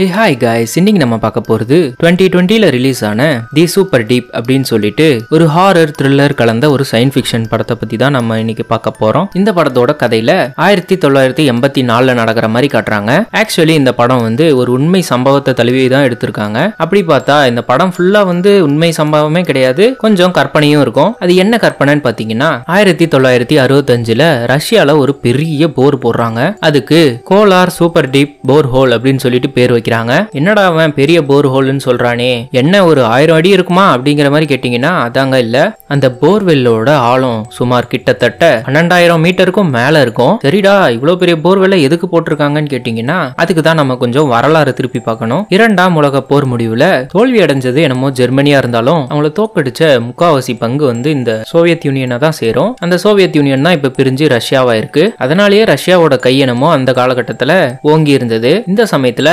ஏ hi guys இன்னைக்கு நம்ம பார்க்க போகிறது டுவெண்ட்டி டுவெண்ட்டியில் ரிலீஸ் ஆன தி சூப்பர் டீப் அப்படின்னு சொல்லிட்டு ஒரு ஹாரர் த்ரில்லர் கலந்த ஒரு சயின்ஸ் ஃபிக்ஷன் படத்தை பற்றி தான் நம்ம இன்னைக்கு பார்க்க போகிறோம் இந்த படத்தோட கதையில் ஆயிரத்தி தொள்ளாயிரத்தி எண்பத்தி நாலில் நடக்கிற மாதிரி காட்டுறாங்க ஆக்சுவலி இந்த படம் வந்து ஒரு உண்மை சம்பவத்தை தழுவி தான் எடுத்திருக்காங்க அப்படி பார்த்தா இந்த படம் ஃபுல்லாக வந்து உண்மை சம்பவமே கிடையாது கொஞ்சம் கற்பனையும் இருக்கும் அது என்ன கற்பனைன்னு பார்த்தீங்கன்னா ஆயிரத்தி தொள்ளாயிரத்தி அறுபத்தஞ்சில் ரஷ்யாவில் ஒரு பெரிய போர் போடுறாங்க அதுக்கு Kola super deep bore hole அப்படின்னு சொல்லிட்டு பேர் வைக்க ஆரம்பிக்கிறாங்க என்னடா அவன் பெரிய போர் ஹோல்னு சொல்றானே என்ன ஒரு ஆயிரம் அடி இருக்குமா அப்படிங்கிற மாதிரி கேட்டீங்கன்னா அதாங்க இல்ல அந்த போர்வெல்லோட ஆழம் சுமார் கிட்டத்தட்ட பன்னெண்டாயிரம் மீட்டருக்கும் மேல இருக்கும் சரிடா இவ்வளவு பெரிய போர்வெல்ல எதுக்கு போட்டிருக்காங்கன்னு கேட்டீங்கன்னா அதுக்கு தான் நம்ம கொஞ்சம் வரலாறு திருப்பி பார்க்கணும் இரண்டாம் உலக போர் முடிவுல தோல்வி அடைஞ்சது என்னமோ ஜெர்மனியா இருந்தாலும் அவங்கள தோக்கடிச்ச முக்காவாசி பங்கு வந்து இந்த சோவியத் யூனியனை தான் சேரும் அந்த சோவியத் யூனியன் தான் இப்ப பிரிஞ்சு ரஷ்யாவா இருக்கு அதனாலேயே ரஷ்யாவோட கையெனமோ அந்த காலகட்டத்துல ஓங்கி இருந்தது இந்த சமயத்துல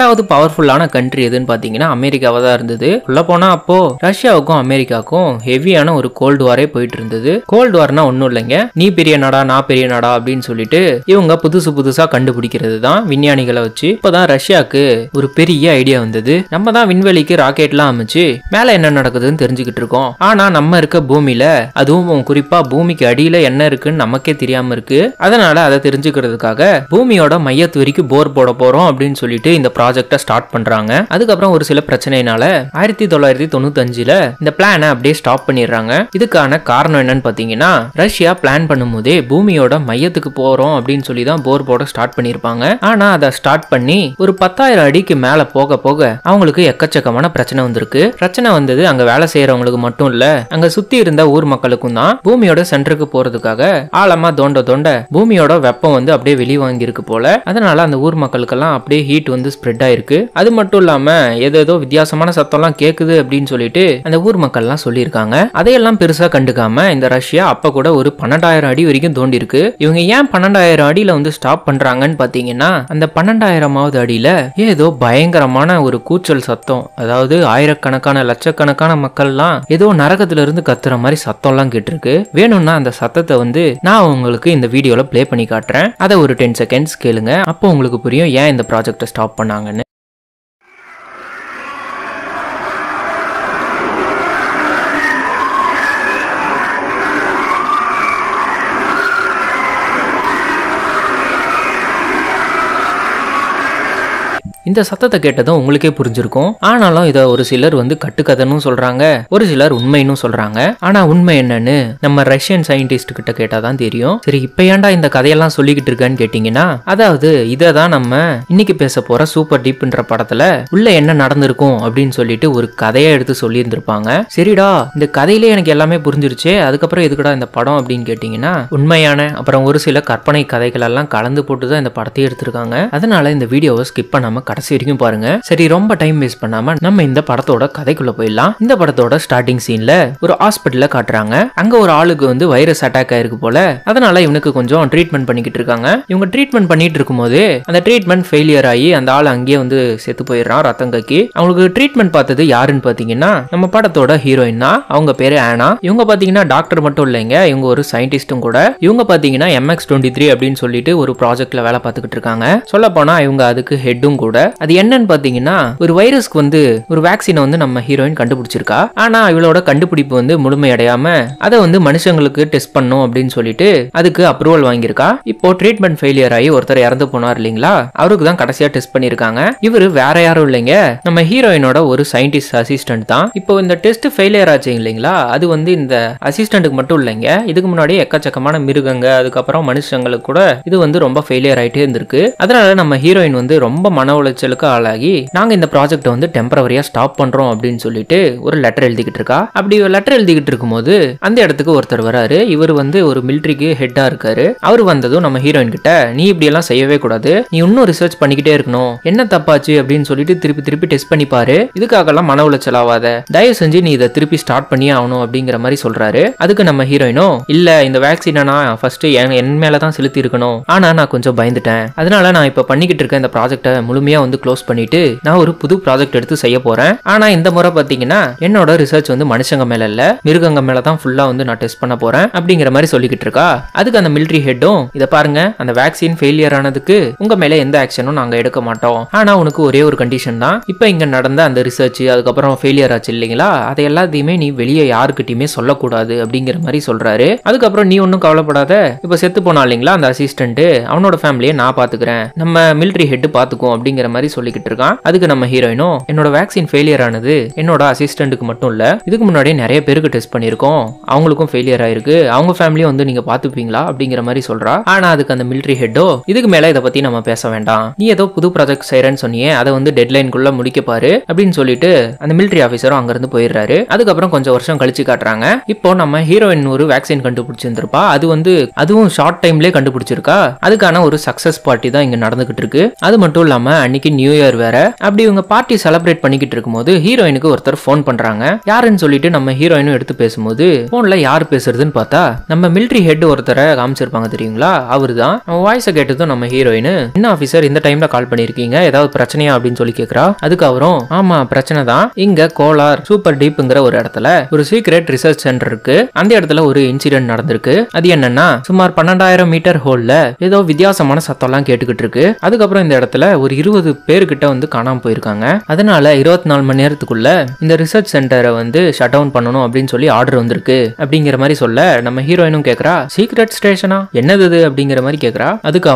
ரெண்டாவது பவர்ஃபுல்லான கண்ட்ரி எதுன்னு பார்த்தீங்கன்னா அமெரிக்காவாக தான் இருந்தது உள்ள போனால் அப்போ ரஷ்யாவுக்கும் அமெரிக்காவுக்கும் ஹெவியான ஒரு கோல்டு வாரே போயிட்டு இருந்தது கோல்டு வார்னா ஒன்றும் இல்லைங்க நீ பெரிய நாடா நான் பெரிய நாடா அப்படின்னு சொல்லிட்டு இவங்க புதுசு புதுசாக கண்டுபிடிக்கிறது தான் விஞ்ஞானிகளை வச்சு இப்போதான் ரஷ்யாவுக்கு ஒரு பெரிய ஐடியா வந்தது நம்ம தான் விண்வெளிக்கு ராக்கெட்லாம் அமைச்சு மேலே என்ன நடக்குதுன்னு தெரிஞ்சுக்கிட்டு இருக்கோம் ஆனால் நம்ம இருக்க பூமியில அதுவும் குறிப்பா பூமிக்கு அடியில் என்ன இருக்குன்னு நமக்கே தெரியாம இருக்கு அதனால அதை தெரிஞ்சுக்கிறதுக்காக பூமியோட மையத்து வரைக்கும் போர் போட போறோம் அப்படின்னு சொல்லிட்டு இந்த ப்ரா ப்ராஜெக்டை ஸ்டார்ட் பண்ணுறாங்க அதுக்கப்புறம் ஒரு சில பிரச்சனைனால ஆயிரத்தி தொள்ளாயிரத்தி தொண்ணூத்தஞ்சில் இந்த பிளானை அப்படியே ஸ்டாப் பண்ணிடுறாங்க இதுக்கான காரணம் என்னன்னு பார்த்தீங்கன்னா ரஷ்யா பிளான் பண்ணும்போதே பூமியோட மையத்துக்கு போகிறோம் அப்படின்னு சொல்லி தான் போர் போட ஸ்டார்ட் பண்ணியிருப்பாங்க ஆனால் அதை ஸ்டார்ட் பண்ணி ஒரு பத்தாயிரம் அடிக்கு மேலே போக போக அவங்களுக்கு எக்கச்சக்கமான பிரச்சனை வந்திருக்கு பிரச்சனை வந்தது அங்கே வேலை செய்கிறவங்களுக்கு மட்டும் இல்லை அங்கே சுற்றி இருந்த ஊர் மக்களுக்கும் தான் பூமியோட சென்டருக்கு போகிறதுக்காக ஆழமாக தோண்ட தோண்ட பூமியோட வெப்பம் வந்து அப்படியே வெளிவாங்கியிருக்கு போல அதனால அந்த ஊர் மக்களுக்கெல்லாம் அப்படியே ஹீட் வந்து ஸ்ப்ரெட் ஸ்ப்ரெட் ஆயிருக்கு அது மட்டும் இல்லாமல் ஏதேதோ வித்தியாசமான சத்தம்லாம் கேட்குது அப்படின்னு சொல்லிட்டு அந்த ஊர் மக்கள்லாம் சொல்லியிருக்காங்க அதையெல்லாம் பெருசாக கண்டுக்காம இந்த ரஷ்யா அப்போ கூட ஒரு பன்னெண்டாயிரம் அடி வரைக்கும் தோண்டி இருக்கு இவங்க ஏன் பன்னெண்டாயிரம் அடியில் வந்து ஸ்டாப் பண்ணுறாங்கன்னு பார்த்தீங்கன்னா அந்த பன்னெண்டாயிரமாவது அடியில் ஏதோ பயங்கரமான ஒரு கூச்சல் சத்தம் அதாவது ஆயிரக்கணக்கான லட்சக்கணக்கான மக்கள்லாம் ஏதோ நரகத்துல இருந்து கத்துற மாதிரி சத்தம்லாம் கேட்டிருக்கு வேணும்னா அந்த சத்தத்தை வந்து நான் உங்களுக்கு இந்த வீடியோவில் ப்ளே பண்ணி காட்டுறேன் அதை ஒரு டென் செகண்ட்ஸ் கேளுங்க அப்போ உங்களுக்கு புரியும் ஏன் இந்த ப்ராஜெக்டை ஸ்டாப் பண்ணாங்க இந்த சத்தத்தை கேட்டதும் உங்களுக்கே புரிஞ்சிருக்கும் ஆனாலும் இதை ஒரு சிலர் வந்து கட்டுக்கதைன்னு சொல்றாங்க ஒரு சிலர் உண்மைன்னு சொல்றாங்க ஆனா உண்மை என்னன்னு நம்ம ரஷ்யன் சயின்டிஸ்ட் கிட்ட கேட்டாதான் தெரியும் சரி இப்ப ஏன்டா இந்த கதையெல்லாம் சொல்லிக்கிட்டு இருக்கேன்னு கேட்டீங்கன்னா அதாவது இதை தான் நம்ம இன்னைக்கு பேச போற சூப்பர் டீப்ன்ற படத்துல உள்ள என்ன நடந்திருக்கும் அப்படின்னு சொல்லிட்டு ஒரு கதையை எடுத்து சொல்லியிருந்திருப்பாங்க சரிடா இந்த கதையில எனக்கு எல்லாமே புரிஞ்சிருச்சு அதுக்கப்புறம் எதுக்குடா இந்த படம் அப்படின்னு கேட்டீங்கன்னா உண்மையான அப்புறம் ஒரு சில கற்பனை கதைகள் எல்லாம் கலந்து போட்டு தான் இந்த படத்தை எடுத்திருக்காங்க அதனால இந்த வீடியோவை ஸ்கிப் பண்ணாம கடைசி கடைசி வரைக்கும் பாருங்க சரி ரொம்ப டைம் வேஸ்ட் பண்ணாம நம்ம இந்த படத்தோட கதைக்குள்ள போயிடலாம் இந்த படத்தோட ஸ்டார்டிங் சீன்ல ஒரு ஹாஸ்பிட்டல்ல காட்டுறாங்க அங்க ஒரு ஆளுக்கு வந்து வைரஸ் அட்டாக் ஆயிருக்கு போல அதனால இவனுக்கு கொஞ்சம் ட்ரீட்மெண்ட் பண்ணிக்கிட்டு இருக்காங்க இவங்க ட்ரீட்மெண்ட் பண்ணிட்டு இருக்கும்போது அந்த ட்ரீட்மெண்ட் ஃபெயிலியர் ஆகி அந்த ஆள் அங்கேயே வந்து செத்து போயிடுறான் ரத்தம் கக்கி அவங்களுக்கு ட்ரீட்மெண்ட் பார்த்தது யாருன்னு பாத்தீங்கன்னா நம்ம படத்தோட ஹீரோயின் தான் அவங்க பேரு ஆனா இவங்க பாத்தீங்கன்னா டாக்டர் மட்டும் இல்லைங்க இவங்க ஒரு சயின்டிஸ்டும் கூட இவங்க பாத்தீங்கன்னா எம்எக்ஸ் டுவெண்ட்டி த்ரீ அப்படின்னு சொல்லிட்டு ஒரு ப்ராஜெக்ட்ல வேலை பார்த்துக்கிட்டு இருக்காங்க சொல்ல போனா இவங்க அதுக்கு ஹெட்டும் கூட அது என்னன்னு பாத்தீங்கன்னா ஒரு வைரஸ்க்கு வந்து ஒரு வேக்சினை வந்து நம்ம ஹீரோயின் கண்டுபிடிச்சிருக்கா ஆனா இவளோட கண்டுபிடிப்பு வந்து முழுமையடையாம அதை வந்து மனுஷங்களுக்கு டெஸ்ட் பண்ணும் அப்படின்னு சொல்லிட்டு அதுக்கு அப்ரூவல் வாங்கியிருக்கா இப்போ ட்ரீட்மெண்ட் ஃபெயிலியர் ஆகி ஒருத்தர் இறந்து போனார் இல்லைங்களா அவருக்கு தான் கடைசியா டெஸ்ட் பண்ணிருக்காங்க இவர் வேற யாரும் இல்லைங்க நம்ம ஹீரோயினோட ஒரு சயின்டிஸ்ட் அசிஸ்டன்ட் தான் இப்போ இந்த டெஸ்ட் ஃபெயிலியர் ஆச்சு இல்லைங்களா அது வந்து இந்த அசிஸ்டண்ட்டுக்கு மட்டும் இல்லைங்க இதுக்கு முன்னாடியே எக்கச்சக்கமான மிருகங்க அதுக்கப்புறம் மனுஷங்களுக்கு கூட இது வந்து ரொம்ப ஃபெயிலியர் ஆயிட்டே இருந்திருக்கு அதனால நம்ம ஹீரோயின் வந்து ரொம்ப மன உளைச்சல் உளைச்சலுக்கு ஆளாகி நாங்கள் இந்த ப்ராஜெக்ட் வந்து டெம்பரவரியாக ஸ்டாப் பண்றோம் அப்படின்னு சொல்லிட்டு ஒரு லெட்டர் எழுதிக்கிட்டு இருக்கா அப்படி லெட்டர் எழுதிக்கிட்டு இருக்கும்போது அந்த இடத்துக்கு ஒருத்தர் வராரு இவர் வந்து ஒரு மிலிட்ரிக்கு ஹெட்டாக இருக்காரு அவர் வந்ததும் நம்ம ஹீரோயின் கிட்ட நீ இப்படியெல்லாம் செய்யவே கூடாது நீ இன்னும் ரிசர்ச் பண்ணிக்கிட்டே இருக்கணும் என்ன தப்பாச்சு அப்படின்னு சொல்லிட்டு திருப்பி திருப்பி டெஸ்ட் பண்ணி பாரு இதுக்காகலாம் மன உளைச்சல் ஆகாத தயவு செஞ்சு நீ இதை திருப்பி ஸ்டார்ட் பண்ணியே ஆகணும் அப்படிங்கிற மாதிரி சொல்றாரு அதுக்கு நம்ம ஹீரோயினும் இல்ல இந்த வேக்சினா ஃபர்ஸ்ட் என் மேலதான் தான் செலுத்தி இருக்கணும் ஆனா நான் கொஞ்சம் பயந்துட்டேன் அதனால நான் இப்ப பண்ணிக்கிட்டு இருக்க இந்த ப்ராஜெக்டை முழுமையா வந்து க்ளோஸ் பண்ணிட்டு நான் ஒரு புது ப்ராஜெக்ட் எடுத்து செய்ய போறேன் ஆனா இந்த முறை பாத்தீங்கன்னா என்னோட ரிசர்ச் வந்து மனுஷங்க மேல இல்ல மிருகங்க மேல தான் ஃபுல்லா வந்து நான் டெஸ்ட் பண்ண போறேன் அப்படிங்கிற மாதிரி சொல்லிக்கிட்டு இருக்கா அதுக்கு அந்த மிலிட்டரி ஹெட்டும் இதை பாருங்க அந்த வேக்சின் ஃபெயிலியர் ஆனதுக்கு உங்க மேல எந்த ஆக்ஷனும் நாங்க எடுக்க மாட்டோம் ஆனா உனக்கு ஒரே ஒரு கண்டிஷன் தான் இப்போ இங்க நடந்த அந்த ரிசர்ச் அதுக்கப்புறம் ஃபெயிலியர் ஆச்சு இல்லைங்களா அதை எல்லாத்தையுமே நீ வெளியே யாருக்கிட்டயுமே சொல்லக்கூடாது அப்படிங்கிற மாதிரி சொல்றாரு அதுக்கப்புறம் நீ ஒன்றும் கவலைப்படாத இப்போ செத்து போனா இல்லைங்களா அந்த அசிஸ்டன்ட் அவனோட ஃபேமிலியை நான் பாத்துக்கிறேன் நம்ம மிலிட்டரி ஹெட் பாத்துக்கும் அப்படிங்கிற மாதிரி மாதிரி சொல்லிக்கிட்டு இருக்கான் அதுக்கு நம்ம ஹீரோயினும் என்னோட வேக்சின் ஃபெயிலியர் ஆனது என்னோட அசிஸ்டண்ட்டுக்கு மட்டும் இல்ல இதுக்கு முன்னாடியே நிறைய பேருக்கு டெஸ்ட் பண்ணியிருக்கோம் அவங்களுக்கும் ஃபெயிலியர் ஆயிருக்கு அவங்க ஃபேமிலியும் வந்து நீங்க பாத்துப்பீங்களா அப்படிங்கிற மாதிரி சொல்றா ஆனா அதுக்கு அந்த மிலிட்ரி ஹெட்டோ இதுக்கு மேல இதை பத்தி நம்ம பேச வேண்டாம் நீ ஏதோ புது ப்ராஜெக்ட் செய்யறன்னு சொன்னியே அதை வந்து டெட்லைன்குள்ள முடிக்கப்பாரு அப்படின்னு சொல்லிட்டு அந்த மிலிட்ரி ஆஃபீஸரும் அங்கிருந்து போயிடுறாரு அதுக்கப்புறம் கொஞ்சம் வருஷம் கழிச்சு காட்டுறாங்க இப்போ நம்ம ஹீரோயின் ஒரு வேக்சின் கண்டுபிடிச்சிருந்திருப்பா அது வந்து அதுவும் ஷார்ட் டைம்லேயே கண்டுபிடிச்சிருக்கா அதுக்கான ஒரு சக்சஸ் பார்ட்டி தான் இங்க நடந்துகிட்டு இருக்கு அது மட்டும் இல்லாம அன்னைக்கு அன்னைக்கு நியூ இயர் வேற அப்படி இவங்க பார்ட்டி செலிப்ரேட் பண்ணிக்கிட்டு இருக்கும்போது ஹீரோயினுக்கு ஒருத்தர் ஃபோன் பண்றாங்க யாருன்னு சொல்லிட்டு நம்ம ஹீரோயினும் எடுத்து பேசும்போது போன்ல யார் பேசுறதுன்னு பார்த்தா நம்ம மிலிட்ரி ஹெட் ஒருத்தரை காமிச்சிருப்பாங்க தெரியுங்களா அவரு தான் அவன் வாய்ஸை கேட்டதும் நம்ம ஹீரோயின் என்ன ஆஃபீஸர் இந்த டைம்ல கால் பண்ணிருக்கீங்க ஏதாவது பிரச்சனையா அப்படின்னு சொல்லி கேட்கறா அதுக்கு அப்புறம் ஆமா பிரச்சனை தான் இங்க கோலார் சூப்பர் டீப்ங்கிற ஒரு இடத்துல ஒரு சீக்ரெட் ரிசர்ச் சென்டர் இருக்கு அந்த இடத்துல ஒரு இன்சிடென்ட் நடந்திருக்கு அது என்னன்னா சுமார் பன்னெண்டாயிரம் மீட்டர் ஹோல்ல ஏதோ வித்தியாசமான சத்தம்லாம் கேட்டுக்கிட்டு இருக்கு அதுக்கப்புறம் இந்த இடத்துல ஒரு இருபது கிட்ட வந்து காணாமல் போயிருக்காங்க அதனால இருபத்தி நாலு மணி நேரத்துக்குள்ள இந்த ரிசர்ச் சென்டரை வந்து ஷட் டவுன் பண்ணணும் அப்படின்னு சொல்லி ஆர்டர் வந்திருக்கு அப்படிங்கிற மாதிரி சொல்ல நம்ம ஹீரோயினும் கேட்கறா சீக்ரெட் ஸ்டேஷனா என்னது இது அப்படிங்கிற மாதிரி கேட்கறா அதுக்கு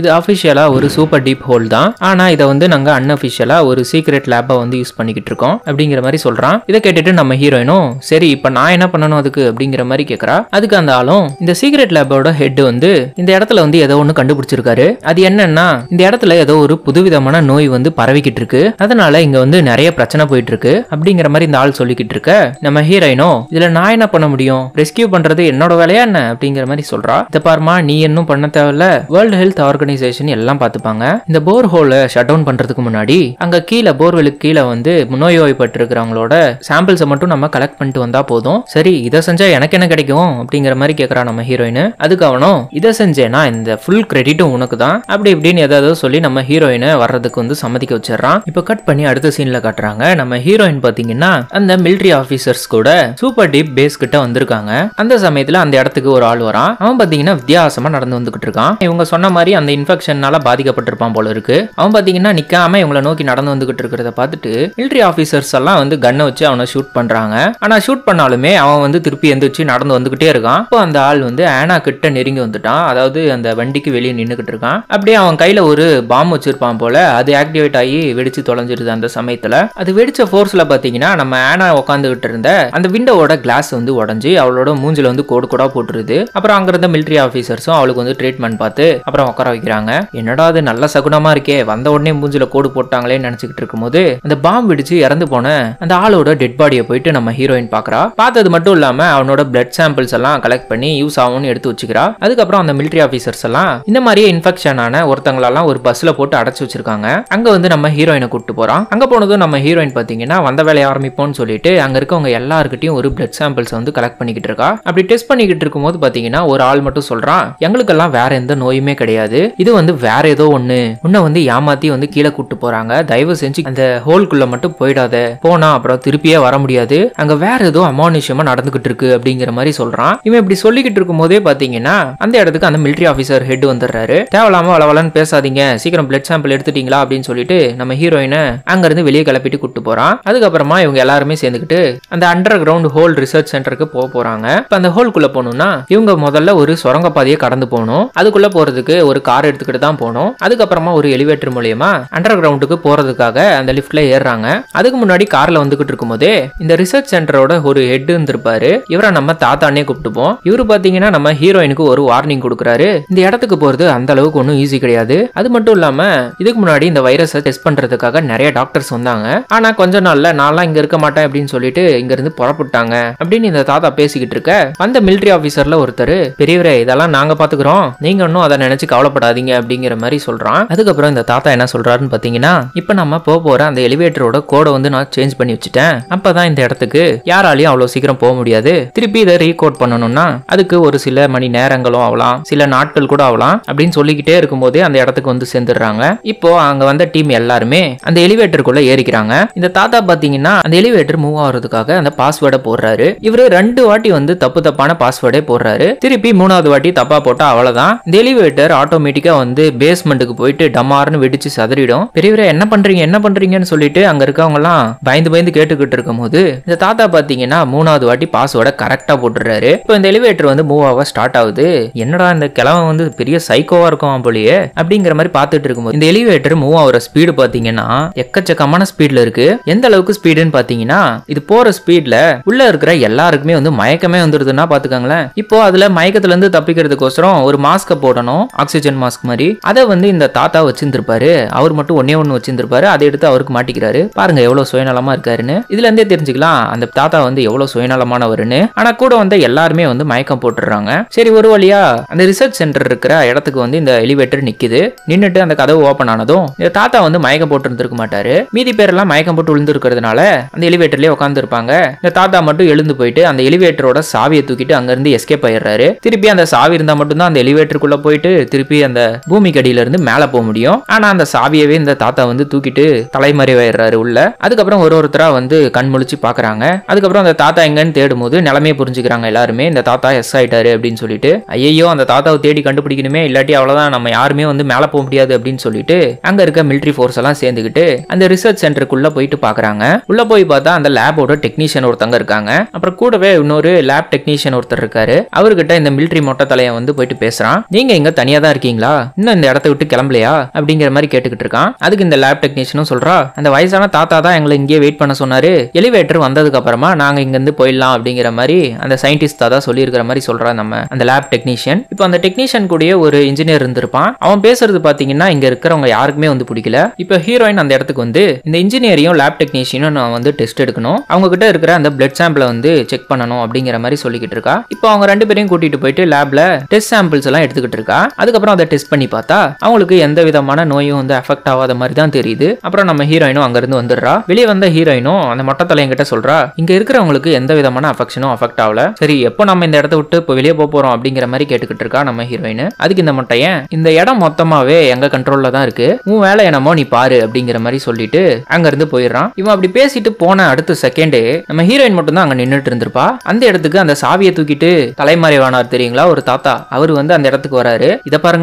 இது அபிஷியலா ஒரு சூப்பர் டீப் ஹோல் தான் ஆனா இதை வந்து நாங்க அன்அபிஷியலா ஒரு சீக்ரெட் லேப்பை வந்து யூஸ் பண்ணிக்கிட்டு இருக்கோம் அப்படிங்கிற மாதிரி சொல்றான் இதை கேட்டுட்டு நம்ம ஹீரோயினும் சரி இப்போ நான் என்ன பண்ணணும் அதுக்கு அப்படிங்கிற மாதிரி கேட்கறா அதுக்கு அந்த ஆளும் இந்த சீக்ரெட் லேபோட ஹெட் வந்து இந்த இடத்துல வந்து ஏதோ ஒன்று கண்டுபிடிச்சிருக்காரு அது என்னன்னா இந்த இடத்துல ஏதோ ஒரு புதுவிதமான நோய் வந்து பரவிக்கிட்டு இருக்கு அதனால இங்க வந்து நிறைய பிரச்சனை போயிட்டு இருக்கு அப்படிங்கிற மாதிரி இந்த ஆள் சொல்லிக்கிட்டு இருக்க நம்ம ஹீரோயினோ இதுல நான் என்ன பண்ண முடியும் ரெஸ்கியூ பண்றது என்னோட வேலையா என்ன அப்படிங்கிற மாதிரி சொல்றா இந்த பாருமா நீ இன்னும் பண்ண தேவையில்ல வேர்ல்டு ஹெல்த் ஆர்கனைசேஷன் எல்லாம் பாத்துப்பாங்க இந்த போர் ஹோல ஷட் டவுன் பண்றதுக்கு முன்னாடி அங்க கீழே போர்வெலுக்கு கீழே வந்து நோய்வாய்ப்பட்டு இருக்கிறவங்களோட சாம்பிள்ஸை மட்டும் நம்ம கலெக்ட் பண்ணிட்டு வந்தா போதும் சரி இதை செஞ்சா எனக்கு என்ன கிடைக்கும் அப்படிங்கிற மாதிரி கேக்குறா நம்ம ஹீரோயின் அதுக்கு அவனும் இதை செஞ்சேன்னா இந்த ஃபுல் கிரெடிட்டும் உனக்கு தான் அப்படி இப்படின்னு ஏதாவது சொல்லி நம்ம ஹீரோயினை வர்றதுக்கு ராஜாக்கு வந்து சம்மதிக்க வச்சிடறான் இப்போ கட் பண்ணி அடுத்த சீன்ல காட்டுறாங்க நம்ம ஹீரோயின் பாத்தீங்கன்னா அந்த மிலிட்ரி ஆபீசர்ஸ் கூட சூப்பர் டீப் பேஸ் கிட்ட வந்திருக்காங்க அந்த சமயத்துல அந்த இடத்துக்கு ஒரு ஆள் வரான் அவன் பாத்தீங்கன்னா வித்தியாசமா நடந்து வந்துகிட்டு இருக்கான் இவங்க சொன்ன மாதிரி அந்த இன்ஃபெக்ஷன்னால பாதிக்கப்பட்டிருப்பான் போல இருக்கு அவன் பாத்தீங்கன்னா நிக்காம இவங்கள நோக்கி நடந்து வந்துகிட்டு இருக்கிறத பார்த்துட்டு மிலிட்ரி ஆபீசர்ஸ் எல்லாம் வந்து கன்னை வச்சு அவனை ஷூட் பண்றாங்க ஆனா ஷூட் பண்ணாலுமே அவன் வந்து திருப்பி எந்திரிச்சு நடந்து வந்துகிட்டே இருக்கான் இப்போ அந்த ஆள் வந்து ஆனா கிட்ட நெருங்கி வந்துட்டான் அதாவது அந்த வண்டிக்கு வெளியே நின்றுகிட்டு இருக்கான் அப்படியே அவன் கையில ஒரு பாம்பு வச்சிருப்பான் போல அது ஆக்டிவேட் ஆகி வெடிச்சு தொலைஞ்சிருது அந்த சமயத்துல அது வெடிச்ச போர்ஸ்ல பாத்தீங்கன்னா நம்ம ஆனா உட்காந்துக்கிட்டு இருந்த அந்த விண்டோவோட கிளாஸ் வந்து உடஞ்சி அவளோட மூஞ்சில வந்து கோடு கூட போட்டுருது அப்புறம் அங்க இருந்த மிலிட்ரி ஆஃபீஸர்ஸும் அவளுக்கு வந்து ட்ரீட்மெண்ட் பார்த்து அப்புறம் உட்கார வைக்கிறாங்க என்னடா அது நல்ல சகுனமா இருக்கே வந்த உடனே மூஞ்சில கோடு போட்டாங்களேன்னு நினைச்சுக்கிட்டு இருக்கும்போது அந்த பாம்பு வெடிச்சு இறந்து போன அந்த ஆளோட டெட் பாடியை போயிட்டு நம்ம ஹீரோயின் பாக்குறா பார்த்தது மட்டும் இல்லாமல் அவனோட பிளட் சாம்பிள்ஸ் எல்லாம் கலெக்ட் பண்ணி யூஸ் ஆகும்னு எடுத்து வச்சுக்கிறா அதுக்கப்புறம் அந்த மிலிட்ரி ஆஃபீஸர்ஸ் எல்லாம் இந்த மாதிரியே இன்ஃபெக்ஷன் ஆன ஒருத்தங்களெல்லாம் ஒரு பஸ்ல போட்டு அடைச்சு வச்சிருக்காங்க போறாங்க அங்க வந்து நம்ம ஹீரோயினை கூப்பிட்டு போறான் அங்க போனதும் நம்ம ஹீரோயின் பாத்தீங்கன்னா வந்த வேலையை ஆரம்பிப்போம்னு சொல்லிட்டு அங்க இருக்கவங்க எல்லாருக்கிட்டையும் ஒரு பிளட் சாம்பிள்ஸ் வந்து கலெக்ட் பண்ணிக்கிட்டு இருக்கா அப்படி டெஸ்ட் பண்ணிக்கிட்டு இருக்கும்போது பாத்தீங்கன்னா ஒரு ஆள் மட்டும் சொல்றான் எங்களுக்கெல்லாம் வேற எந்த நோயுமே கிடையாது இது வந்து வேற ஏதோ ஒண்ணு உன்னை வந்து ஏமாத்தி வந்து கீழே கூப்பிட்டு போறாங்க தயவு செஞ்சு அந்த ஹோல்குள்ள மட்டும் போயிடாத போனா அப்புறம் திருப்பியே வர முடியாது அங்க வேற ஏதோ அமானுஷமா நடந்துகிட்டு இருக்கு அப்படிங்கிற மாதிரி சொல்றான் இவன் இப்படி சொல்லிக்கிட்டு இருக்கும் போதே பாத்தீங்கன்னா அந்த இடத்துக்கு அந்த மிலிட்ரி ஆஃபீஸர் ஹெட் வந்துடுறாரு தேவையில்லாம வளவலன்னு பேசாதீங்க சீக்கிரம் பிளட் சாம்பிள் எடுத்துட்டீங்களா போயிடலாம் அப்படின்னு சொல்லிட்டு நம்ம ஹீரோயினை அங்கேருந்து வெளியே கிளப்பிட்டு கூப்பிட்டு போகிறான் அதுக்கப்புறமா இவங்க எல்லாருமே சேர்ந்துக்கிட்டு அந்த அண்டர் கிரவுண்ட் ஹோல் ரிசர்ச் சென்டருக்கு போக போகிறாங்க இப்போ அந்த ஹோல்குள்ளே போகணுன்னா இவங்க முதல்ல ஒரு சுரங்கப்பாதையை கடந்து போகணும் அதுக்குள்ளே போகிறதுக்கு ஒரு கார் எடுத்துக்கிட்டு தான் போகணும் அதுக்கப்புறமா ஒரு எலிவேட்டர் மூலியமா அண்டர் கிரவுண்டுக்கு போகிறதுக்காக அந்த லிஃப்டில் ஏறுறாங்க அதுக்கு முன்னாடி காரில் வந்துகிட்டு இருக்கும்போதே இந்த ரிசர்ச் சென்டரோட ஒரு ஹெட் இருந்திருப்பாரு இவரை நம்ம தாத்தானே கூப்பிட்டுப்போம் இவர் பார்த்தீங்கன்னா நம்ம ஹீரோயினுக்கு ஒரு வார்னிங் கொடுக்குறாரு இந்த இடத்துக்கு போகிறது அந்த அளவுக்கு ஒன்றும் ஈஸி கிடையாது அது மட்டும் இல்லாமல் இதுக்கு முன்னாடி முன்னாடி இந்த வைரஸை டெஸ்ட் பண்ணுறதுக்காக நிறைய டாக்டர்ஸ் வந்தாங்க ஆனால் கொஞ்ச நாளில் நான்லாம் இங்கே இருக்க மாட்டேன் அப்படின்னு சொல்லிட்டு இருந்து புறப்பட்டாங்க அப்படின்னு இந்த தாத்தா பேசிக்கிட்டு இருக்க அந்த மிலிட்ரி ஆஃபீஸரில் ஒருத்தர் பெரியவரே இதெல்லாம் நாங்கள் பார்த்துக்குறோம் நீங்கள் இன்னும் அதை நினைச்சு கவலைப்படாதீங்க அப்படிங்கிற மாதிரி சொல்கிறான் அதுக்கப்புறம் இந்த தாத்தா என்ன சொல்கிறாருன்னு பார்த்தீங்கன்னா இப்போ நம்ம போக போகிற அந்த எலிவேட்டரோட கோடை வந்து நான் சேஞ்ச் பண்ணி வச்சுட்டேன் அப்போ தான் இந்த இடத்துக்கு யாராலையும் அவ்வளோ சீக்கிரம் போக முடியாது திருப்பி இதை ரீகோட் பண்ணணும்னா அதுக்கு ஒரு சில மணி நேரங்களும் ஆகலாம் சில நாட்கள் கூட ஆகலாம் அப்படின்னு சொல்லிக்கிட்டே இருக்கும்போது அந்த இடத்துக்கு வந்து சேர்ந்துடுறாங்க இப்போ அங்கே வந்த டீம் எல்லாருமே அந்த எலிவேட்டருக்குள்ளே ஏறிக்கிறாங்க இந்த தாத்தா பார்த்தீங்கன்னா அந்த எலிவேட்டர் மூவ் ஆகுறதுக்காக அந்த பாஸ்வேர்டை போடுறாரு இவர் ரெண்டு வாட்டி வந்து தப்பு தப்பான பாஸ்வேர்டே போடுறாரு திருப்பி மூணாவது வாட்டி தப்பாக போட்டால் அவ்வளவுதான் இந்த எலிவேட்டர் ஆட்டோமேட்டிக்காக வந்து பேஸ்மெண்ட்டுக்கு போயிட்டு டமார்னு வெடிச்சு சதறிடும் பெரியவரை என்ன பண்ணுறீங்க என்ன பண்ணுறீங்கன்னு சொல்லிட்டு அங்கே எல்லாம் பயந்து பயந்து கேட்டுக்கிட்டு இருக்கும் போது இந்த தாத்தா பார்த்தீங்கன்னா மூணாவது வாட்டி பாஸ்வேர்டை கரெக்டாக போட்டுறாரு இப்போ இந்த எலிவேட்டர் வந்து மூவ் ஆக ஸ்டார்ட் ஆகுது என்னடா இந்த கிழமை வந்து பெரிய சைக்கோவாக இருக்கும் போலயே அப்படிங்கிற மாதிரி பார்த்துட்டு இருக்கும்போது இந்த எலிவேட்டர் மூவ் ஆகிற ஸ்பீடு பார்த்தீங்கன்னா எக்கச்சக்கமான ஸ்பீடில் இருக்கு எந்த அளவுக்கு ஸ்பீடுன்னு பார்த்தீங்கன்னா இது போகிற ஸ்பீடில் உள்ளே இருக்கிற எல்லாருக்குமே வந்து மயக்கமே வந்துடுதுன்னா பார்த்துக்கோங்களேன் இப்போ அதில் மயக்கத்துலேருந்து தப்பிக்கிறதுக்கோசரம் ஒரு மாஸ்க்கை போடணும் ஆக்சிஜன் மாஸ்க் மாதிரி அதை வந்து இந்த தாத்தா வச்சிருந்துருப்பாரு அவர் மட்டும் ஒன்னே ஒன்று வச்சிருந்துருப்பாரு அதை எடுத்து அவருக்கு மாட்டிக்கிறாரு பாருங்க எவ்வளோ சுயநலமாக இருக்காருன்னு இதுலேருந்தே தெரிஞ்சுக்கலாம் அந்த தாத்தா வந்து எவ்வளோ சுயநலமானவருன்னு ஆனால் கூட வந்து எல்லாருமே வந்து மயக்கம் போட்டுடுறாங்க சரி ஒரு வழியா அந்த ரிசர்ச் சென்டர் இருக்கிற இடத்துக்கு வந்து இந்த எலிவேட்டர் நிற்கிது நின்றுட்டு அந்த கதவு ஓப்பன் ஆனதும் இந்த தாத்தா வந்து மயக்கம் போட்டு இருந்திருக்க மாட்டாரு மீதி பேரெல்லாம் மயக்கம் போட்டு விழுந்துருக்கிறதுனால அந்த எலிவேட்டர்லயே உட்காந்துருப்பாங்க இந்த தாத்தா மட்டும் எழுந்து போயிட்டு அந்த எலிவேட்டரோட சாவியை தூக்கிட்டு இருந்து எஸ்கேப் ஆயிடுறாரு திருப்பி அந்த சாவி இருந்தா மட்டும்தான் அந்த எலிவேட்டருக்குள்ள போயிட்டு திருப்பி அந்த பூமிக்கு கடியில இருந்து மேல போக முடியும் ஆனா அந்த சாவியவே இந்த தாத்தா வந்து தூக்கிட்டு தலைமறைவாயிடுறாரு உள்ள அதுக்கப்புறம் ஒரு ஒருத்தரா வந்து கண் முழிச்சு பாக்குறாங்க அதுக்கப்புறம் அந்த தாத்தா எங்கன்னு தேடும் போது நிலமையே புரிஞ்சுக்கிறாங்க எல்லாருமே இந்த தாத்தா எஸ் ஆயிட்டாரு அப்படின்னு சொல்லிட்டு ஐயோ அந்த தாத்தாவை தேடி கண்டுபிடிக்கணுமே இல்லாட்டி அவ்வளவுதான் நம்ம யாருமே வந்து மேல போக முடியாது அப்படின்னு சொல்லிட்டு அங்க இருக்க மிலிட்ரி ஃபோர்ஸ் எல்லாம் சேர்ந்துக்கிட்டு அந்த ரிசர்ச் சென்டருக்குள்ள போயிட்டு பாக்குறாங்க உள்ள போய் பார்த்தா அந்த லேபோட டெக்னீஷியன் ஒருத்தங்க இருக்காங்க அப்புறம் கூடவே இன்னொரு லேப் டெக்னீஷியன் ஒருத்தர் இருக்காரு அவர்கிட்ட இந்த மிலிட்ரி மொட்டை தலையை வந்து போயிட்டு பேசுறான் நீங்க இங்க தனியா தான் இருக்கீங்களா இன்னும் இந்த இடத்த விட்டு கிளம்பலையா அப்படிங்கிற மாதிரி கேட்டுக்கிட்டு இருக்கான் அதுக்கு இந்த லேப் டெக்னீஷியனும் சொல்றா அந்த வயசான தாத்தா தான் எங்களை இங்கே வெயிட் பண்ண சொன்னாரு எலிவேட்டர் வந்ததுக்கு அப்புறமா நாங்க இங்க இருந்து போயிடலாம் அப்படிங்கிற மாதிரி அந்த சயின்டிஸ்ட் தாத்தா சொல்லியிருக்கிற மாதிரி சொல்றா நம்ம அந்த லேப் டெக்னீஷியன் இப்போ அந்த டெக்னீஷியன் கூடயே ஒரு இன்ஜினியர் இருந்திருப்பான் அவன் பேசுறது பாத்தீங்கன்னா இங்க இருக்கிறவங்க யாருக்குமே வந்து பிடிக்கல இப்போ ஹீரோயின் அந்த இடத்துக்கு வந்து இந்த இன்ஜினியரையும் லேப் டெக்னீஷியனும் நான் வந்து டெஸ்ட் எடுக்கணும் அவங்க கிட்ட இருக்கிற அந்த பிளட் சாம்பிளை வந்து செக் பண்ணணும் அப்படிங்கிற மாதிரி சொல்லிக்கிட்டு இருக்கா இப்போ அவங்க ரெண்டு பேரையும் கூட்டிட்டு போயிட்டு லேப்ல டெஸ்ட் சாம்பிள்ஸ் எல்லாம் எடுத்துக்கிட்டு இருக்கா அதுக்கப்புறம் அதை டெஸ்ட் பண்ணி பார்த்தா அவங்களுக்கு எந்த விதமான நோயும் வந்து அஃபெக்ட் ஆகாத மாதிரி தான் தெரியுது அப்புறம் நம்ம ஹீரோயினும் அங்கிருந்து வந்துடுறா வெளியே வந்த ஹீரோயினும் அந்த மொட்டத்தலை கிட்ட சொல்றா இங்க இருக்கிறவங்களுக்கு எந்த விதமான அஃபெக்ஷனும் அஃபெக்ட் ஆகல சரி எப்போ நம்ம இந்த இடத்த விட்டு இப்போ வெளியே போக போறோம் அப்படிங்கிற மாதிரி கேட்டுக்கிட்டு இருக்கா நம்ம ஹீரோயின் அதுக்கு இந்த மொட்டையன் இந்த இடம் மொத்தமாவே எங்க கண்ட்ரோல்ல தான் இருக்கு உன் வேலை என்னமோ நீ பாரு அப்படிங்கிற மாதிரி சொல்லிட்டு அங்கேருந்து போயிடுறான் இவன் அப்படி பேசிட்டு போன அடுத்த செகண்டே நம்ம ஹீரோயின் மட்டும் தான் அங்கே நின்றுட்டு இருந்திருப்பா அந்த இடத்துக்கு அந்த சாவியை தூக்கிட்டு தலைமறைவானார் தெரியுங்களா ஒரு தாத்தா அவர் வந்து அந்த இடத்துக்கு வராரு இதை பாருங்க